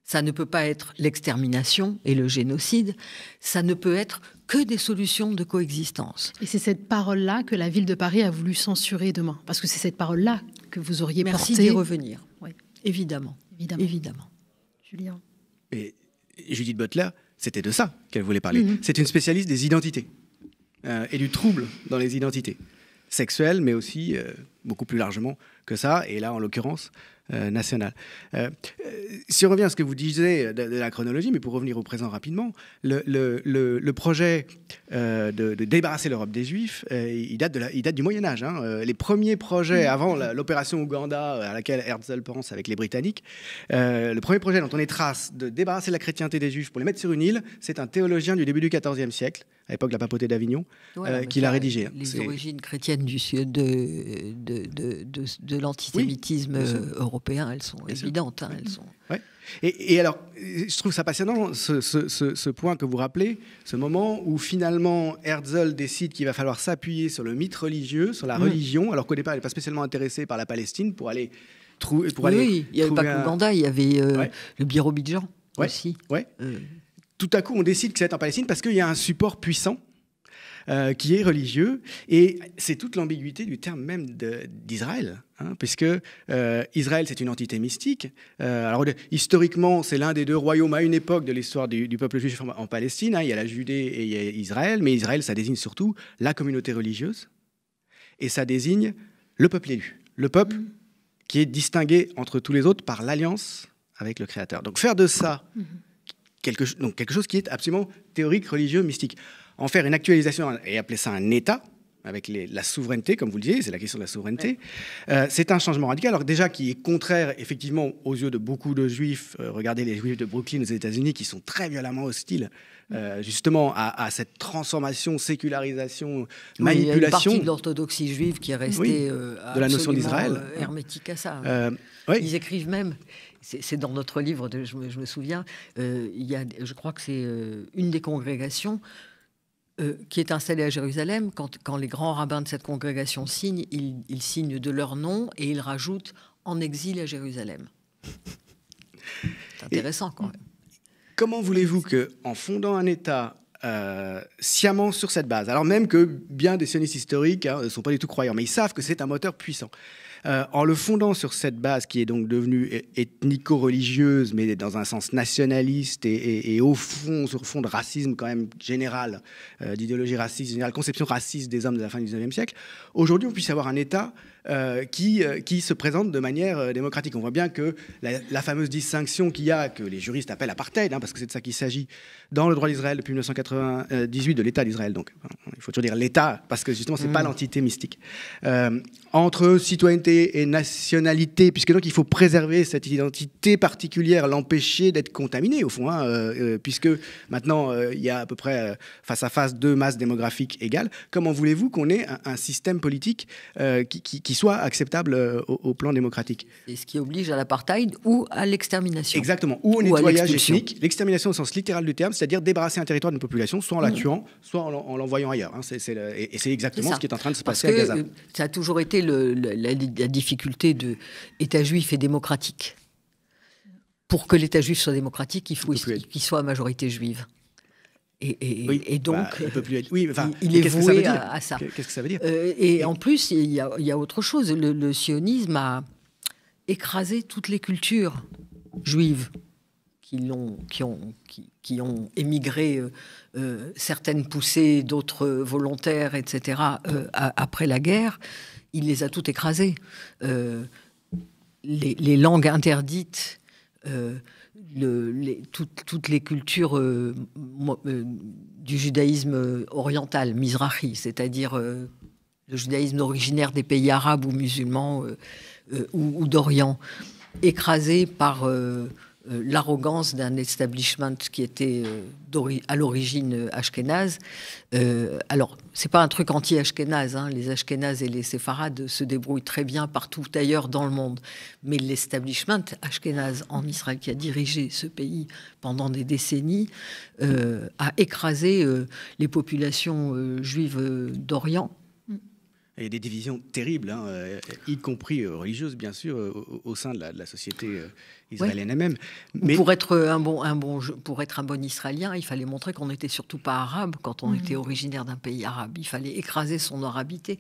Speaker 3: ça ne peut pas être l'extermination et le génocide, ça ne peut être que des solutions de coexistence.
Speaker 1: Et c'est cette parole-là que la ville de Paris a voulu censurer demain, parce que c'est cette parole-là que vous auriez Merci portée. Merci revenir, évidemment. évidemment. Évidemment. Julien.
Speaker 4: Et Judith Butler, c'était de ça qu'elle voulait parler. Mhm. C'est une spécialiste des identités euh, et du trouble dans les identités sexuelles, mais aussi euh, beaucoup plus largement que ça. Et là, en l'occurrence, euh, National. Euh, euh, si on revient à ce que vous disiez de, la chronologie, mais pour revenir au présent rapidement, le, projet de, débarrasser l'Europe des Juifs, il, date de il date du Moyen Âge. Hein. Les premiers projets avant l'opération Ouganda à laquelle Herzl pense avec les Britanniques, le premier projet dont on est trace de débarrasser la chrétienté des Juifs pour les mettre sur une île, c'est un théologien du début du XIVe siècle à l'époque de la papauté d'Avignon, qui l'a euh, qu'il a rédigé. Les origines
Speaker 3: chrétiennes du, de, de, de, l'antisémitisme euh, européen, elles sont évidentes. Hein, elles sont...
Speaker 4: Et, alors, je trouve ça passionnant, ce, point que vous rappelez, ce moment où finalement Herzl décide qu'il va falloir s'appuyer sur le mythe religieux, sur la mm. religion, alors qu'au départ, il n'est pas spécialement intéressé par la Palestine pour aller... trouver pour oui, aller il n'y avait pas il y avait euh, le Birobidjan aussi. Ouais tout à coup, on décide que c'est en Palestine parce qu'il y a un support puissant euh, qui est religieux. Et c'est toute l'ambiguïté du terme même d'Israël, hein, puisque euh, Israël, c'est une entité mystique. Euh, alors, historiquement, c'est l'un des deux royaumes à une époque de l'histoire du, peuple juif en, Palestine. Hein. il y a la Judée et il y a Israël, mais Israël, ça désigne surtout la communauté religieuse et ça désigne le peuple élu, le peuple mm. qui est distingué entre tous les autres par l'alliance avec le Créateur. Donc, faire de ça. Mm-hmm donc quelque chose qui est absolument théorique, religieux, mystique. En faire une actualisation et appeler ça un État, avec la souveraineté, comme vous le disiez, c'est la question de la souveraineté. Euh, c'est un changement radical, alors déjà qui est contraire effectivement aux yeux de beaucoup de juifs. Euh, regardez les juifs de Brooklyn aux États-Unis qui sont très violemment hostiles euh, mm. justement à, cette transformation, sécularisation, manipulation. il y a une partie de l'orthodoxie juive qui est restée de
Speaker 3: la notion d'Israël hermétique à ça. Ils écrivent même c'est dans notre livre, de, je, me, souviens, euh, il y a, je crois que c'est euh, une des congrégations euh, qui est installée à Jérusalem. Quand, les grands rabbins de cette congrégation signent, ils, signent de leur nom et ils rajoutent en exil à Jérusalem. <laughs> C'est intéressant quand même.
Speaker 4: Comment voulez-vous que, en fondant un État sciemment sur cette base. Alors même que bien des sionistes historiques hein, ne sont pas du tout croyants, mais ils savent que c'est un moteur puissant. Euh, en le fondant sur cette base qui est donc devenue ethnico-religieuse, mais dans un sens nationaliste et, au fond, sur fond de racisme quand même général, euh, d'idéologie raciste générale, conception raciste des hommes de la fin du 19 siècle, aujourd'hui on puisse avoir un État euh, qui, euh, qui se présentent de manière euh, démocratique. On voit bien que la, fameuse distinction qu'il y a, que les juristes appellent apartheid, hein, parce que c'est de ça qu'il s'agit, dans le droit d'Israël depuis 1998, de l'État d'Israël, donc il faut toujours dire l'État, parce que justement, ce n'est pas mmh. l'entité mystique, entre citoyenneté et nationalité, puisque donc il faut préserver cette identité particulière, l'empêcher d'être contaminé, au fond, hein, puisque maintenant, il y a à peu près face à face deux masses démographiques égales. Comment voulez-vous qu'on ait un, système politique qui, qui, qui soit acceptable euh, au, plan démocratique. Et ce qui oblige à l'apartheid ou à l'extermination. Exactement, ou au nettoyage ethnique. L'extermination au sens littéral du terme, c'est-à-dire débarrasser un territoire d'une population, soit en la mm. tuant, soit en, l'envoyant ailleurs. Hein. et, c'est exactement ce qui est en train de se passer à Gaza. Euh, ça a toujours été la,
Speaker 3: difficulté de État juif et démocratique. Pour que l'État juif soit démocratique, il faut qu'il soit à majorité juive. Et, donc,
Speaker 4: bah, il est voué à,
Speaker 3: ça. Qu'est-ce que ça veut dire euh, et, en plus, il y, a, autre chose. Le, sionisme a écrasé toutes les cultures juives qui ont, qui ont, qui, ont émigré, euh, euh, certaines poussées, d'autres volontaires, etc. après la guerre, il les a toutes écrasées. Les, les, langues interdites toutes les cultures euh, euh, du judaïsme euh, oriental, Mizrahi, c'est-à-dire le judaïsme originaire des pays arabes ou musulmans ou d'Orient, écrasé par euh, l'arrogance d'un establishment qui était euh, à l'origine euh, ashkénaze. Euh, alors, c'est pas un truc anti-ashkénaze. Hein. Les ashkénazes et les séfarades se débrouillent très bien partout ailleurs dans le monde. Mais l'establishment ashkénaze en Israël, qui a dirigé ce pays pendant des décennies, a écrasé les populations juives d'Orient
Speaker 4: il y a des divisions terribles, hein, euh, y compris euh, religieuses, bien sûr, euh, au, sein de la, société israélienne elle-même. Mais...
Speaker 3: Pour, être un bon, un bon, pour être un bon Israélien, il fallait montrer qu'on n'était surtout pas arabe quand on mhm. était originaire d'un pays arabe. Il fallait écraser son arabité.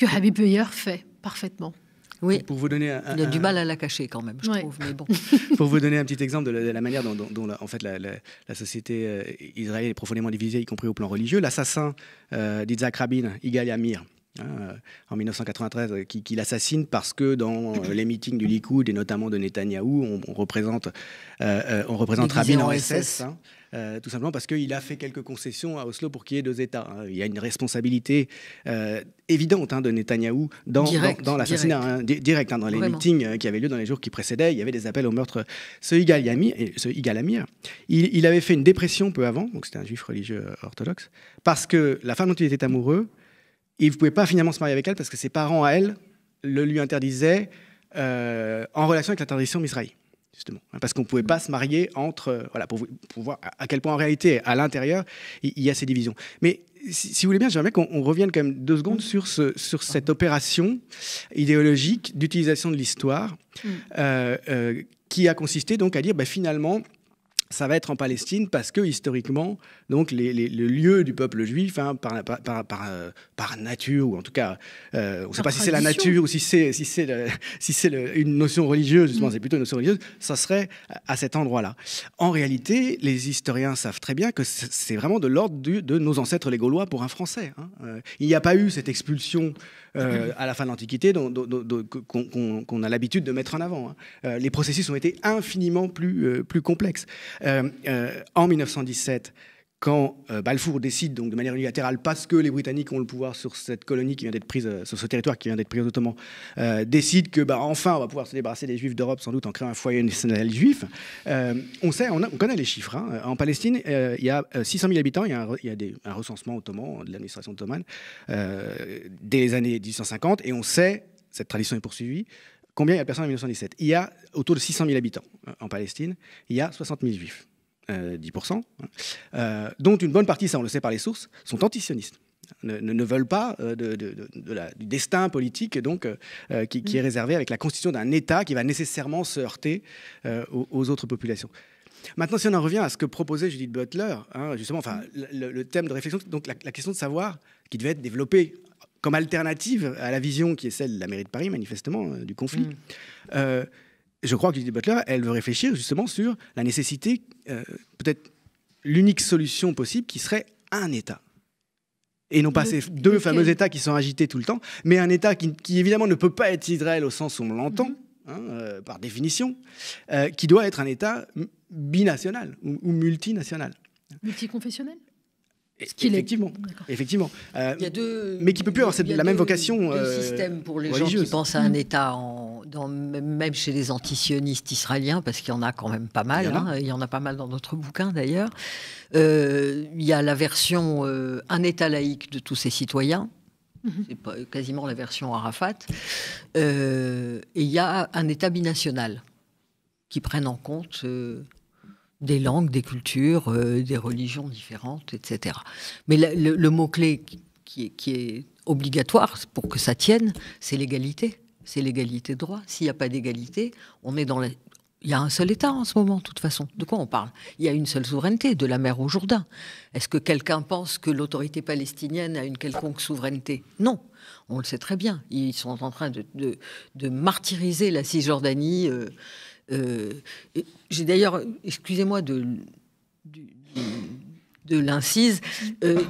Speaker 3: Que Habib Beyer fait
Speaker 1: parfaitement.
Speaker 4: Oui. Pour, vous donner il a du mal à la cacher quand même,
Speaker 1: je trouve. Mais bon.
Speaker 4: <laughs> pour vous donner un petit exemple de la, manière dont, la, en fait la, société israélienne est profondément divisée, y compris au plan religieux, l'assassin euh, Rabin, Igal Amir, Hein, euh, en 1993, euh, qui, qui l'assassine parce que dans euh, <coughs> les meetings du Likoud et notamment de Netanyahou, on, représente, on représente Rabin en SS, hein, tout simplement parce qu'il a fait quelques concessions à Oslo pour qu'il y ait deux États. Hein. Il y a une responsabilité évidente de Netanyahou dans, dans, l'assassinat direct, dans les meetings qui avaient lieu dans les jours qui précédaient. Il y avait des appels au meurtre. Ce Igal, Yami, ce Amir, il, il, avait fait une dépression peu avant, donc c'était un juif religieux orthodoxe, parce que la femme dont il était amoureux et il ne pouvait pas finalement se marier avec elle parce que ses parents à elle le lui interdisaient euh, en relation avec l'interdiction d'Israël. Justement, hein, parce qu'on ne pouvait pas se marier entre, euh, voilà, pour, voir à quel point en réalité, à l'intérieur, il y, a ces divisions. Mais si, vous voulez bien, j'aimerais qu'on revienne quand même deux secondes sur, cette opération idéologique d'utilisation de l'histoire, mm. euh, qui a consisté donc à dire, bah, finalement, ça va être en Palestine parce que historiquement, donc les, le lieu du peuple juif, hein, par, euh, par, nature, ou en tout cas, euh, on ne sait pas si c'est la nature ou si c'est si si une notion religieuse, justement, mm. c'est plutôt une notion religieuse, ça serait à cet endroit-là. En réalité, les historiens savent très bien que c'est vraiment de l'ordre de nos ancêtres les Gaulois pour un Français. Hein. Euh, il n'y a pas eu cette expulsion euh, à la fin de l'Antiquité qu'on a l'habitude de mettre en avant. Hein. Euh, les processus ont été infiniment plus, euh, plus complexes. en 1917, quand euh, Balfour décide donc de manière unilatérale, parce que les Britanniques ont le pouvoir sur cette colonie qui vient d'être prise, euh, sur ce territoire qui vient d'être pris aux Ottomans, euh, décide que bah, enfin on va pouvoir se débarrasser des Juifs d'Europe sans doute en créant un foyer national juif. on sait, on, connaît les chiffres. Hein. En Palestine, il y a 600 000 habitants. Il y a, un, des, recensement ottoman de l'administration ottomane des années 1850, et on sait cette tradition est poursuivie. Combien il y a de personnes en 1917 Il y a autour de 600 000 habitants en Palestine. Il y a 60 000 Juifs. 10%, euh, hein, euh, dont une bonne partie, ça on le sait par les sources, sont antisionistes. Ne, ne, veulent pas euh, du destin politique donc, qui, est mm. réservé avec la constitution d'un État qui va nécessairement se heurter aux, autres populations. Maintenant, si on en revient à ce que proposait Judith Butler, hein, justement, enfin, le, thème de réflexion, donc la, question de savoir qui devait être développée comme alternative à la vision qui est celle de la mairie de Paris, manifestement, du conflit. Mm je crois que Judith Butler, elle veut réfléchir justement sur la nécessité, euh, peut-être l'unique solution possible qui serait un État. Et non pas ces deux fameux États qui sont agités tout le temps, mais un État qui, évidemment ne peut pas être Israël au sens où on l'entend, mm-hmm. hein, euh, par définition, euh, qui doit être un État binational ou multinational.
Speaker 1: Multiconfessionnel
Speaker 4: qu'il effectivement, est. effectivement. Euh, mais qui peut plus avoir la même vocation. deux euh, système pour les gens qui pensent à un
Speaker 3: État, même chez les antisionistes israéliens, parce qu'il y en a quand même pas mal. Il y en a, hein. pas mal dans notre bouquin d'ailleurs. Euh, il y a la version un État laïque de tous ses citoyens. Mhm. C'est quasiment la version Arafat. et il y a un État binational qui prenne en compte des langues, des cultures, euh, des religions différentes, etc. Mais le, mot-clé qui, est, obligatoire pour que ça tienne, c'est l'égalité. C'est l'égalité de droit. S'il n'y a pas d'égalité, on est dans Il y a un seul État en ce moment, de toute façon. De quoi on parle Il y a une seule souveraineté, de la mer au Jourdain. Est-ce que quelqu'un pense que l'autorité palestinienne a une quelconque souveraineté Non, on le sait très bien. Ils sont en train de, martyriser la Cisjordanie. Euh, euh, j'ai d'ailleurs, excusez-moi de, de, l'incise, euh,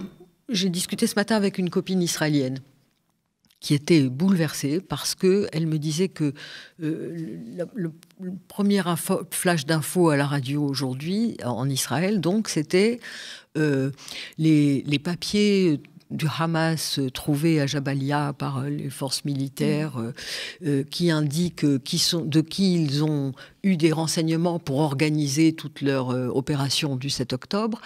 Speaker 3: j'ai discuté ce matin avec une copine israélienne qui était bouleversée parce que elle me disait que euh, le, premier flash d'info à la radio aujourd'hui en Israël, donc, c'était les, les, papiers du Hamas euh, trouvé à Jabalia par euh, les forces militaires mm. euh, qui indiquent de qui ils ont eu des renseignements pour organiser toute leur opération du 7 octobre.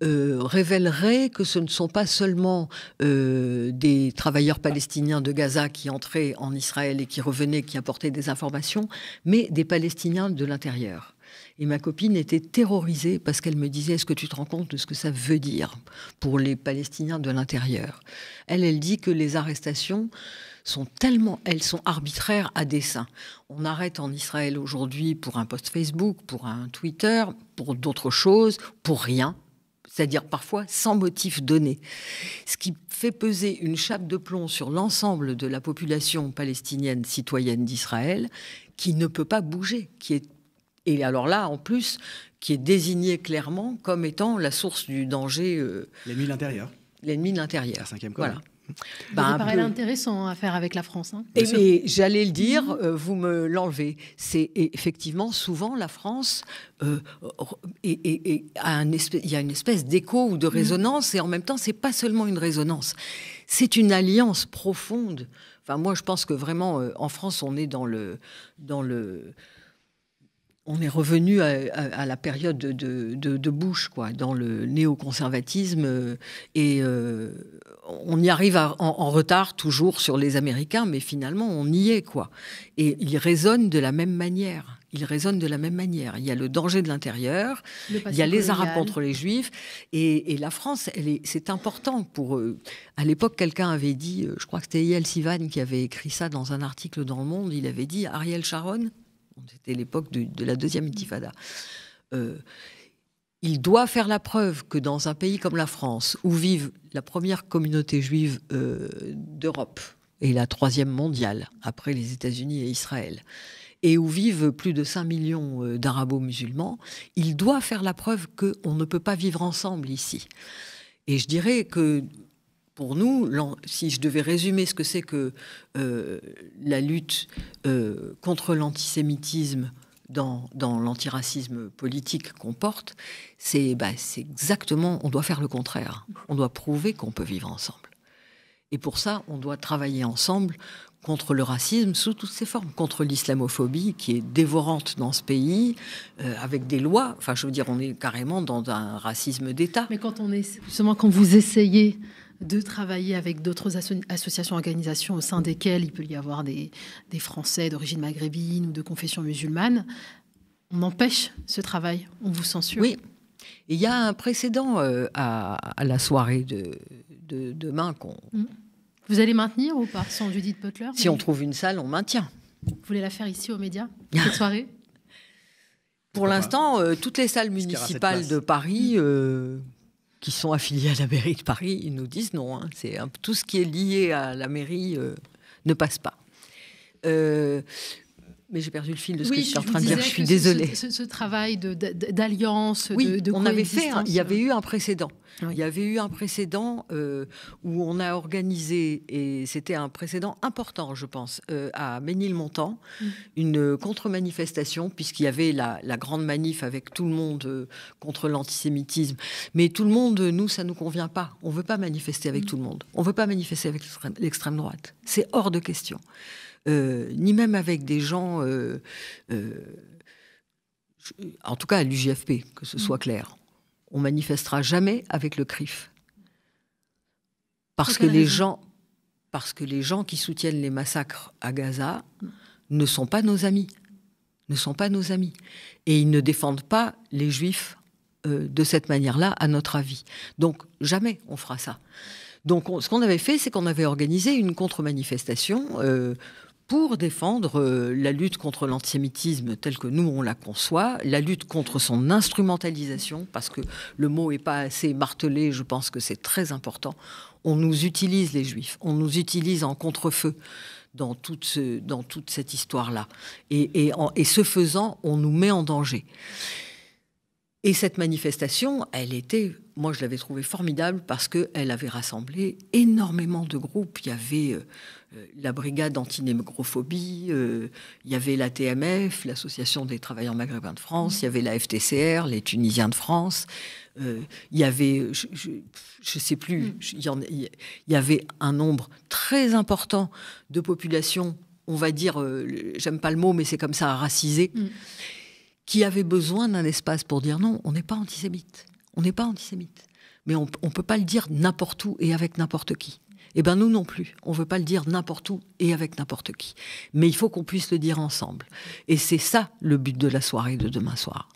Speaker 3: révèlerait révélerait que ce ne sont pas seulement des travailleurs palestiniens de Gaza qui entraient en Israël et qui revenaient, qui apportaient des informations, mais des Palestiniens de l'intérieur. Et ma copine était terrorisée parce qu'elle me disait Est-ce que tu te rends compte de ce que ça veut dire pour les Palestiniens de l'intérieur Elle, elle dit que les arrestations sont tellement, elles sont arbitraires à dessein. On arrête en Israël aujourd'hui pour un post Facebook, pour un Twitter, pour d'autres choses, pour rien c'est-à-dire parfois sans motif donné. Ce qui fait peser une chape de plomb sur l'ensemble de la population palestinienne citoyenne d'Israël qui ne peut pas bouger, qui est et alors là, en plus, qui est désigné clairement comme étant la source du danger. Euh, l'ennemi de l'intérieur. L'ennemi de l'intérieur. La cinquième colonne. Voilà. Bah, ça paraît
Speaker 1: intéressant à faire avec la France. Hein. Et,
Speaker 3: j'allais le dire, euh, vous me l'enlevez. C'est effectivement souvent la France euh, il y a une espèce d'écho ou de mm. résonance, et en même temps, c'est pas seulement une résonance, c'est une alliance profonde. Enfin, moi, je pense que vraiment, en France, on est dans le dans le on est revenu à, la période de, Bush, quoi, dans le néoconservatisme, euh, et euh, on y arrive en, retard toujours sur les Américains, mais finalement on y est, quoi. Et ils résonnent de la même manière. Ils de la même manière. Il y a le danger de l'intérieur,
Speaker 1: il y a les Arabes contre les
Speaker 3: Juifs, et, la France, c'est important pour. Eux. À l'époque, quelqu'un avait dit, euh, je crois que c'était Yael Sivan qui avait écrit ça dans un article dans Le Monde. Il avait dit Ariel Sharon c'était l'époque de, la deuxième intifada. Euh, il doit faire la preuve que dans un pays comme la France, où vivent la première communauté juive euh, d'Europe et la troisième mondiale, après les États-Unis et Israël, et où vivent plus de 5 millions euh, d'arabo-musulmans, il doit faire la preuve qu'on ne peut pas vivre ensemble ici. Et je dirais que pour nous, si je devais résumer ce que c'est que euh, la lutte euh, contre l'antisémitisme dans, l'antiracisme politique qu'on porte, bah, c'est exactement, on doit faire le contraire. On doit prouver qu'on peut vivre ensemble. Et pour ça, on doit travailler ensemble contre le racisme sous toutes ses formes, contre l'islamophobie qui est dévorante dans ce pays, euh, avec des lois. Enfin, je veux dire, on est carrément dans un racisme d'État. Mais quand on est,
Speaker 1: justement, quand vous essayez de travailler avec d'autres associations, organisations au sein desquelles il peut y avoir des, Français d'origine maghrébine ou de confession musulmane, on empêche ce travail, on vous censure. Oui,
Speaker 3: il y a un précédent euh, à, la soirée de, demain qu'on...
Speaker 1: Hmm. Vous allez maintenir ou pas sans Judith Butler Si on trouve une salle, on maintient. Vous voulez la faire ici aux médias
Speaker 3: cette <laughs> soirée Pour l'instant,
Speaker 1: euh, toutes les salles municipales de
Speaker 3: Paris euh, qui sont affiliés à la mairie de Paris, ils nous disent non. Hein. c'est tout ce qui est lié à la mairie euh, ne passe pas. Euh, mais j'ai perdu le fil de ce que je suis en train de dire. Je suis désolée. Ce,
Speaker 1: travail d'alliance, de, de, on avait fait. Hein. Euh. il y avait
Speaker 3: eu un précédent. Il y avait eu un précédent où on a organisé et c'était un précédent important, je pense, euh, à Ménilmontant, mm. une contre-manifestation puisqu'il y avait la, grande manif avec tout le monde euh, contre l'antisémitisme. Mais tout le monde, nous, ça nous convient pas. On veut pas manifester avec mm. tout le monde. On veut pas manifester avec l'extrême droite. C'est hors de question. Euh, ni même avec des gens, euh, euh, en tout cas à l'UJFP, que ce soit mm. clair. On manifestera jamais avec le CRIF. Parce que, les gens, parce que les gens qui soutiennent les massacres à Gaza ne sont pas nos amis, ne sont pas nos amis, et ils ne défendent pas les Juifs de cette manière-là, à notre avis. Donc jamais on fera ça. Donc ce qu'on avait fait, c'est qu'on avait organisé une contre-manifestation pour défendre euh, la lutte contre l'antisémitisme tel que nous on la conçoit, la lutte contre son instrumentalisation, parce que le mot n'est pas assez martelé, je pense que c'est très important. On nous utilise les juifs, on nous utilise en contrefeu dans toute, cette histoire-là. Et, et ce faisant, on nous met en danger. Et cette manifestation, elle était, moi je l'avais trouvée formidable parce qu'elle avait rassemblé énormément de groupes. Il y avait euh, euh, la brigade anti il euh, y avait la TMF, l'Association des travailleurs maghrébins de France, il y avait la FTCR, les Tunisiens de France, il euh, y avait, je ne sais plus, il, mm. y avait un nombre très important de populations, on va dire, j'aime pas le mot, mais c'est comme ça, racisées, mm. qui avaient besoin d'un espace pour dire non, on n'est pas antisémite, on n'est pas antisémite. Mais on ne peut pas le dire n'importe où et avec n'importe qui. Eh bien, nous non plus. On ne veut pas le dire n'importe où et avec n'importe qui. Mais il faut qu'on puisse le dire ensemble. Et c'est ça le but de la soirée de demain soir.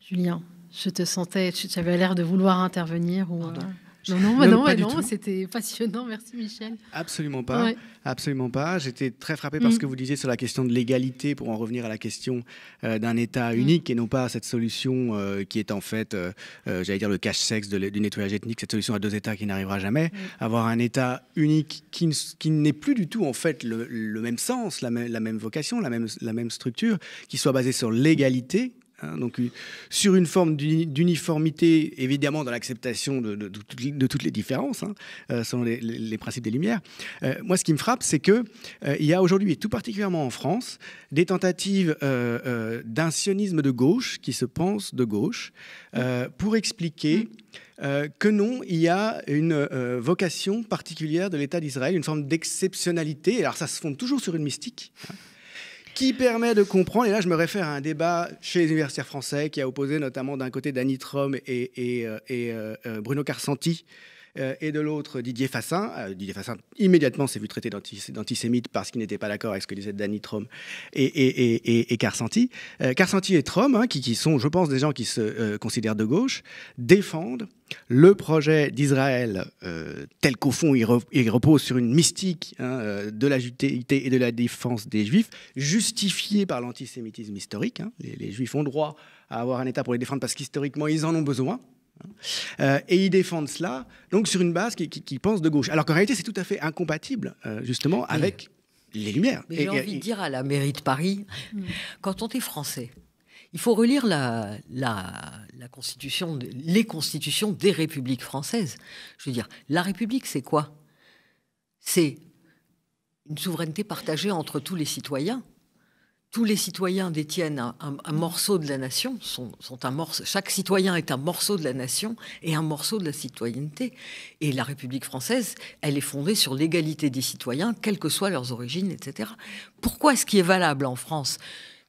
Speaker 1: Julien, je te sentais, tu avais l'air de vouloir intervenir. Ou, <laughs> Non, non, non, c'était passionnant, <laughs> merci Michel.
Speaker 4: Absolument pas, absolument pas. J'étais très frappé par ce mm. que vous disiez sur la question de l'égalité, pour en revenir à la question euh, d'un État mm. unique et non pas cette solution euh, qui est en fait, euh, j'allais dire, le cache-sexe du nettoyage ethnique, cette solution à deux États qui n'arrivera jamais. Mm. Avoir un État unique qui, n'est plus du tout en fait le, même sens, la, même vocation, la même, la même structure, qui soit basé sur l'égalité Hein, donc, euh, sur une forme d'uniformité, évidemment, dans l'acceptation de, toutes les différences, hein, euh, selon les, principes des Lumières. Euh, moi, ce qui me frappe, c'est qu'il y a aujourd'hui, et tout particulièrement en France, des tentatives d'un sionisme de gauche qui se pense de gauche pour expliquer. que non, il y a une vocation particulière de l'État d'Israël, une forme d'exceptionnalité. Alors ça se fonde toujours sur une mystique. Hein qui permet de comprendre, et là je me réfère à un débat chez les universitaires français qui a opposé notamment d'un côté Dani Trom et, euh, euh, euh, Bruno Carsanti, euh, et de l'autre Didier Fassin. Euh, Didier Fassin immédiatement s'est vu traité d'antisémite parce qu'il n'était pas d'accord avec ce que disaient Danny Trom et, et, et, et, Carsanti. Euh, et Trom, hein, qui, sont, je pense, des gens qui se considèrent de gauche, défendent le projet d'Israël, tel qu'au fond il, repose sur une mystique hein, de la judaïté et de la défense des juifs, justifiée par l'antisémitisme historique. Hein. les, juifs ont droit à avoir un État pour les défendre parce qu'historiquement ils en ont besoin. Hein. Euh, et ils défendent cela, donc sur une base qui, pense de gauche. Alors qu'en réalité, c'est tout à fait incompatible, euh, justement, avec les Lumières. j'ai envie de dire à la mairie de Paris, mm. quand on est français, il faut relire
Speaker 3: la constitution, les constitutions des républiques françaises. Je veux dire, la République, c'est quoi C'est une souveraineté partagée entre tous les citoyens tous les citoyens détiennent un, morceau de la nation, chaque citoyen est un morceau de la nation et un morceau de la citoyenneté. Et la République française, elle est fondée sur l'égalité des citoyens, quelles que soient leurs origines, etc. Pourquoi est-ce qui est valable en France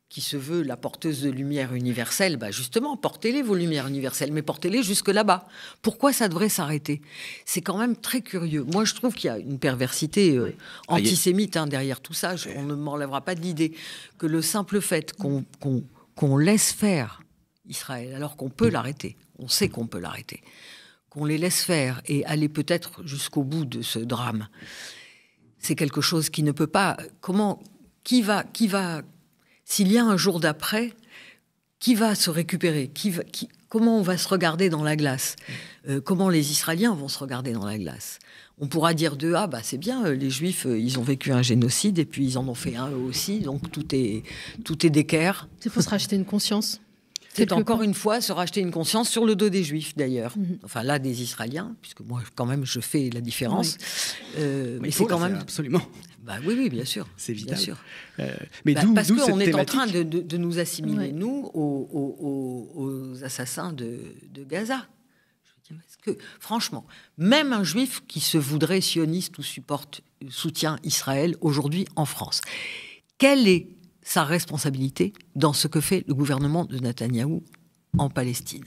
Speaker 3: qui se veut la porteuse de lumière universelle, bah justement, portez-les vos lumières universelles, mais portez-les jusque là-bas. Pourquoi ça devrait s'arrêter C'est quand même très curieux. Moi, je trouve qu'il y a une perversité euh, ah, antisémite hein, derrière tout ça. on ne m'enlèvera pas de l'idée que le simple fait qu'on laisse faire Israël, alors qu'on peut l'arrêter, on sait qu'on peut l'arrêter, qu'on les laisse faire et aller peut-être jusqu'au bout de ce drame, c'est quelque chose qui ne peut pas... Comment qui va, qui va s'il y a un jour d'après, qui va se récupérer Comment on va se regarder dans la glace euh, Comment les Israéliens vont se regarder dans la glace On pourra dire d'eux, ah bah c'est bien, les Juifs, euh, ils ont vécu un génocide et puis ils en ont fait un eux aussi, donc tout est, tout est d'équerre. C'est pour se racheter une conscience c'est encore une fois se racheter une conscience sur le dos des Juifs, d'ailleurs. Mhm. Enfin, là, des Israéliens, puisque moi, quand même, je fais la différence. Euh, mais, mais c'est quand même. Absolument. Bah oui, oui, bien sûr.
Speaker 4: C'est vital. Euh, mais bah, parce qu'on est en train
Speaker 3: de, nous assimiler, nous, aux, assassins de, Gaza. que, franchement, même un juif qui se voudrait sioniste ou supporte, soutient Israël aujourd'hui en France, quelle est sa responsabilité dans ce que fait le gouvernement de Netanyahou en Palestine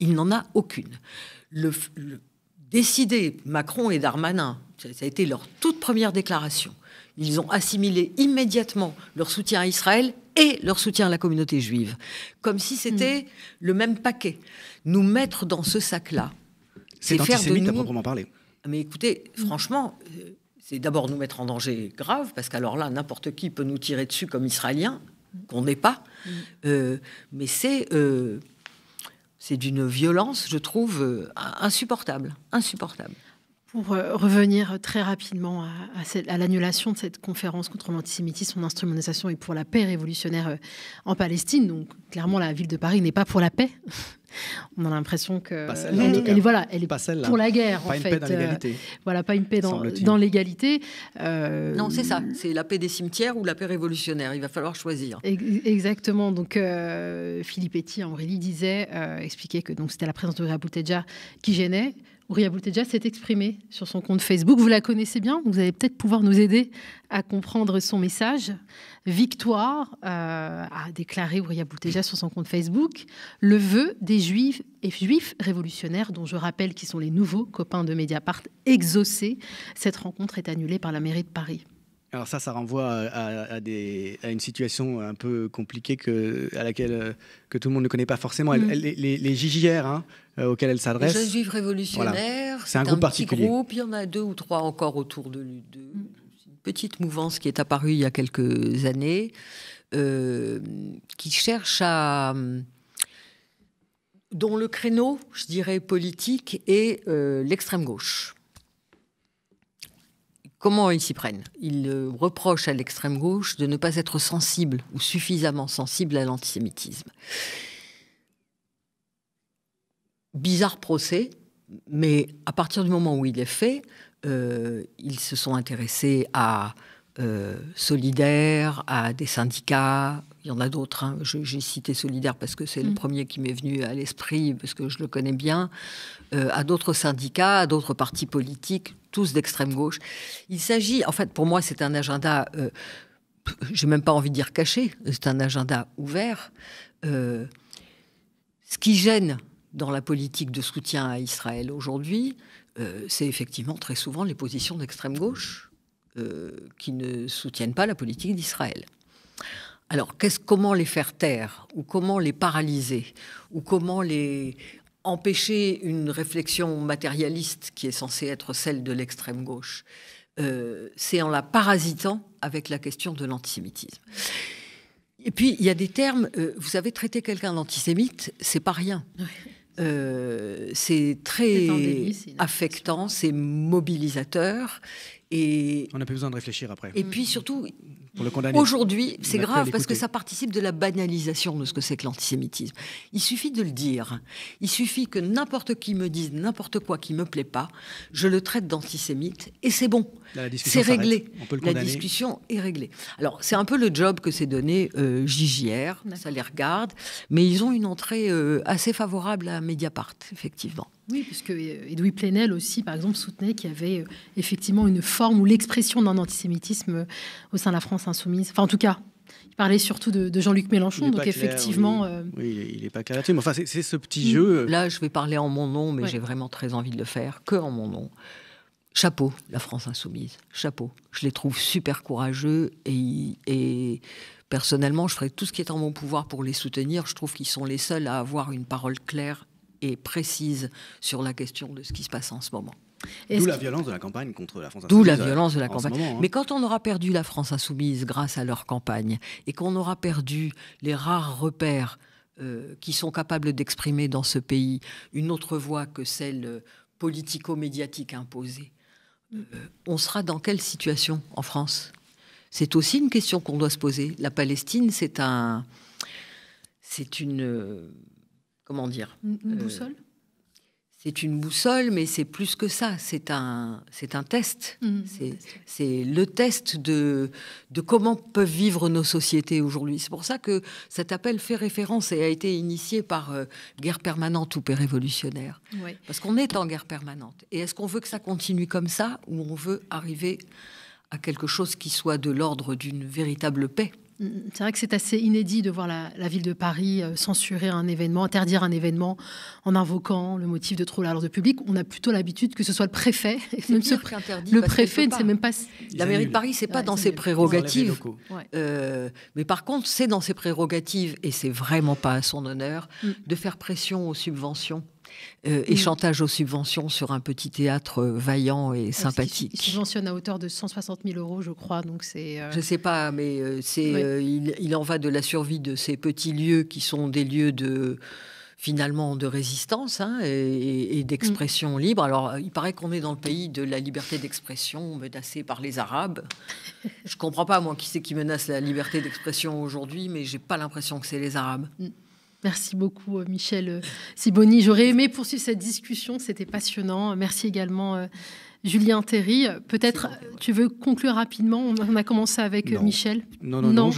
Speaker 3: Il n'en a aucune. le, décidé, Macron et Darmanin, ça a été leur toute première déclaration, ils ont assimilé immédiatement leur soutien à Israël et leur soutien à la communauté juive, comme si c'était hmm. le même paquet. Nous mettre dans ce sac-là,
Speaker 4: c'est faire de nous... à proprement parler.
Speaker 3: Mais écoutez, franchement, euh, c'est d'abord nous mettre en danger grave, parce qu'alors là, n'importe qui peut nous tirer dessus comme Israéliens, qu'on n'est pas. Hmm. Euh, mais c'est euh, c'est d'une violence, je trouve, euh, insupportable. Insupportable.
Speaker 1: Pour euh, revenir très rapidement à, à, l'annulation de cette conférence contre l'antisémitisme, son instrumentisation et pour la paix révolutionnaire euh, en Palestine, donc clairement la ville de Paris n'est pas pour la paix. <laughs> On a l'impression que pas voilà, elle est pas pour la guerre pas en une fait. Paix dans euh, voilà, pas une paix dans, l'égalité. Non, c'est ça,
Speaker 3: c'est la paix des cimetières ou la paix révolutionnaire. Il va falloir choisir.
Speaker 1: Exactement. Donc Philippe Etty, Aurélie disait, expliquait que donc c'était la présence de Rabouteja qui gênait. Ouria Bouteja s'est exprimée sur son compte Facebook. Vous la connaissez bien, vous allez peut-être pouvoir nous aider à comprendre son message. Victoire euh, a déclaré Ouria Bouteja sur son compte Facebook le vœu des juifs et juifs révolutionnaires, dont je rappelle qu'ils sont les nouveaux copains de Mediapart, exaucés. Cette rencontre est annulée par la mairie de Paris.
Speaker 4: Alors ça, ça renvoie à, une situation un peu compliquée que, à laquelle euh, que tout le monde ne connaît pas forcément. Mm. les, JJR hein, euh, auxquels elle s'adresse. Les Jeunes Juifs
Speaker 3: révolutionnaires. C'est un, groupe particulier. Groupe, il y en a deux ou trois encore autour de, de mm. une petite mouvance qui est apparue il y a quelques années, euh, qui cherche à dont le créneau, je dirais, politique est l'extrême gauche. Comment ils s'y prennent Ils euh, reprochent à l'extrême gauche de ne pas être sensible ou suffisamment sensible à l'antisémitisme. Bizarre procès, mais à partir du moment où il est fait, euh, ils se sont intéressés à Solidaires, euh, Solidaire, à des syndicats, il y en a d'autres. Hein. J'ai cité Solidaire parce que c'est le mm. premier qui m'est venu à l'esprit, parce que je le connais bien, euh, à d'autres syndicats, à d'autres partis politiques, tous d'extrême gauche. Il s'agit, en fait, pour moi, c'est un agenda, je euh, j'ai même pas envie de dire caché, c'est un agenda ouvert. Euh, ce qui gêne dans la politique de soutien à Israël aujourd'hui, c'est effectivement très souvent les positions d'extrême gauche qui ne soutiennent pas la politique d'Israël. Alors, comment les faire taire Ou comment les paralyser Ou comment les empêcher une réflexion matérialiste qui est censée être celle de l'extrême gauche euh, C'est en la parasitant avec la question de l'antisémitisme. Et puis, il y a des termes, euh, vous avez traité quelqu'un d'antisémite, c'est pas rien. Euh, c'est très affectant, c'est mobilisateur. Et on n'a plus besoin de réfléchir après. Et puis surtout,
Speaker 2: aujourd'hui, c'est grave parce que ça
Speaker 3: participe de la banalisation de ce que c'est que l'antisémitisme. Il suffit de le dire. Il suffit que n'importe qui me dise n'importe quoi qui me plaît pas, je le traite d'antisémite et c'est bon
Speaker 4: c'est réglé. la discussion
Speaker 3: est réglée. Alors, c'est un peu le job que s'est donné euh, Gigières. ça les regarde, mais ils ont une entrée euh, assez favorable à Mediapart, effectivement.
Speaker 1: Oui, puisque Edoui euh, Plenel aussi, par exemple, soutenait qu'il y avait effectivement une forme ou l'expression d'un antisémitisme au sein de la France insoumise. Enfin, en tout cas, il parlait surtout de, Jean-Luc Mélenchon, donc effectivement.
Speaker 3: Oui, il n'est pas clair Mais enfin, c'est ce petit jeu. Là, je vais parler en mon nom, mais j'ai vraiment très envie de le faire, que en mon nom. Chapeau, la France insoumise, chapeau. Je les trouve super courageux et, personnellement, je ferai tout ce qui est en mon pouvoir pour les soutenir. Je trouve qu'ils sont les seuls à avoir une parole claire et précise sur la question de ce qui se passe en ce moment.
Speaker 4: D'où la violence de la campagne contre la France insoumise. D'où la violence de la euh, campagne. Hein. Mais
Speaker 3: quand on aura perdu la France insoumise grâce à leur campagne et qu'on aura perdu les rares repères euh, qui sont capables d'exprimer dans ce pays une autre voix que celle euh, politico-médiatique imposée, euh, on sera dans quelle situation en France C'est aussi une question qu'on doit se poser. La Palestine, c'est un, c'est une, euh, comment dire,
Speaker 1: une euh, boussole
Speaker 3: c'est une boussole, mais c'est plus que ça. C'est un, c'est un test. Mm. c'est le test de, de comment peuvent vivre nos sociétés aujourd'hui. C'est pour ça que cet appel fait référence et a été initié par euh, guerre permanente ou paix révolutionnaire. Parce qu'on est en guerre permanente. Et est-ce qu'on veut que ça continue comme ça ou on veut arriver à quelque chose qui soit de l'ordre d'une véritable paix
Speaker 1: c'est vrai que c'est assez inédit de voir la, ville de Paris euh, censurer un événement, interdire un événement en invoquant le motif de trouble à l'ordre public. On a plutôt l'habitude que ce soit le préfet. <laughs> le préfet ne sait même pas. La mairie de Paris, c'est pas dans ses
Speaker 3: prérogatives. Euh, mais par contre, c'est dans ses prérogatives, et c'est vraiment pas à son honneur, mm. de faire pression aux subventions euh, et mm. chantage aux subventions sur un petit théâtre euh, vaillant et sympathique. Il,
Speaker 1: subventionne à hauteur de 160 000 euros, je crois. Donc c'est. Euh, je sais
Speaker 3: pas, mais c'est il, en va de la survie de ces petits lieux qui sont des lieux de finalement de résistance hein, et, d'expression mm. libre. Alors, il paraît qu'on est dans le pays de la liberté d'expression menacée par les Arabes. <laughs> Je ne comprends pas, moi, qui c'est qui menace la liberté d'expression aujourd'hui, mais j'ai pas l'impression que c'est les Arabes.
Speaker 1: Mm. Merci beaucoup, euh, Michel euh, Siboni. J'aurais aimé poursuivre cette discussion, c'était passionnant. Merci également. Euh, Julien Théry, peut-être tu veux conclure rapidement On a commencé avec Michel. Non, non, non,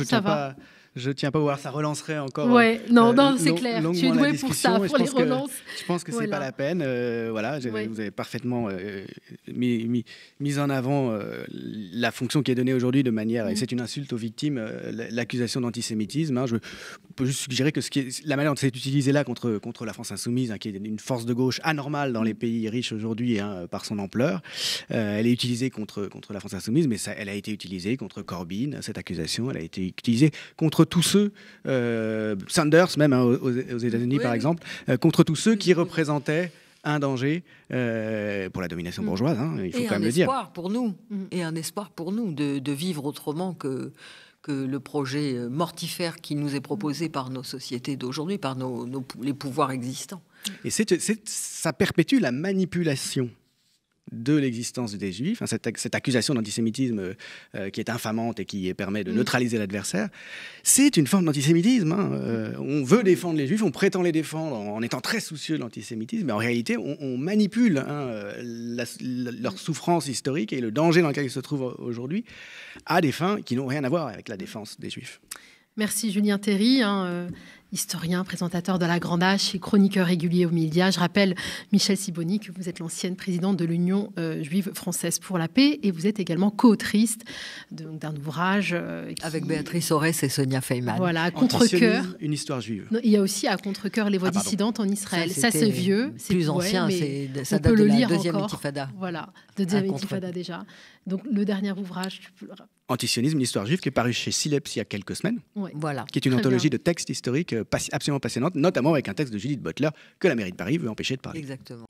Speaker 4: je tiens pas à voir, ça relancerait encore. Ouais, euh, non, euh, c'est clair. Tu es doué pour ça, pour les relances. je pense que ce c'est pas la peine. Euh, voilà, vous avez parfaitement mis, en avant la fonction qui est donnée aujourd'hui de manière, et mm. c'est une insulte aux victimes, l'accusation d'antisémitisme. Hein, je peux juste suggérer que ce qui la manière dont c'est utilisé là contre, contre la France insoumise, hein, qui est une force de gauche anormale dans mm. les pays riches aujourd'hui hein, par son ampleur, elle est utilisée contre, contre la France insoumise, mais ça, elle a été utilisée contre Corbyn, cette accusation, elle a été utilisée contre tous ceux, euh, Sanders même hein, aux, États-Unis par exemple, euh, contre tous ceux qui représentaient un danger euh, pour la domination mm. bourgeoise, hein, il faut quand même le dire. Un espoir
Speaker 3: pour nous, mm. et un espoir pour nous de, vivre autrement que, que le projet mortifère qui nous est proposé par nos sociétés d'aujourd'hui,
Speaker 4: par nos, les pouvoirs existants. Et ça perpétue la manipulation de l'existence des juifs, hein, cette, accusation d'antisémitisme euh, euh, qui est infamante et qui permet de mm. neutraliser l'adversaire, c'est une forme d'antisémitisme. Hein, euh, on veut défendre les juifs, on prétend les défendre en étant très soucieux de l'antisémitisme, mais en réalité, on, manipule hein, leur souffrance historique et le danger dans lequel ils se trouvent aujourd'hui à des fins qui n'ont rien à voir avec la défense des juifs.
Speaker 1: Merci Julien Théry historien, présentateur de la Grande H et chroniqueur régulier au Média. Je rappelle, Michel Siboni, que vous êtes l'ancienne présidente de l'Union euh, juive française pour la paix et vous êtes également co-autrice d'un ouvrage. Euh, Avec Béatrice Aurès et Sonia Feynman. Voilà, à contre-coeur.
Speaker 4: Une histoire juive.
Speaker 1: il y a aussi à contre-coeur les voix ah, dissidentes en Israël. Ça, c'est vieux. C'est plus ancien, ça date peut de le lire la deuxième encore. Voilà, deuxième Intifada déjà. Donc, le dernier ouvrage, tu peux le rappeler
Speaker 4: Antisionisme, l'histoire juive, qui est paru chez Sileps il y a quelques semaines,
Speaker 1: voilà. qui est une anthologie
Speaker 4: de textes historiques euh, absolument passionnante, notamment avec un texte de Judith Butler que la mairie de Paris veut empêcher de parler.
Speaker 3: Exactement.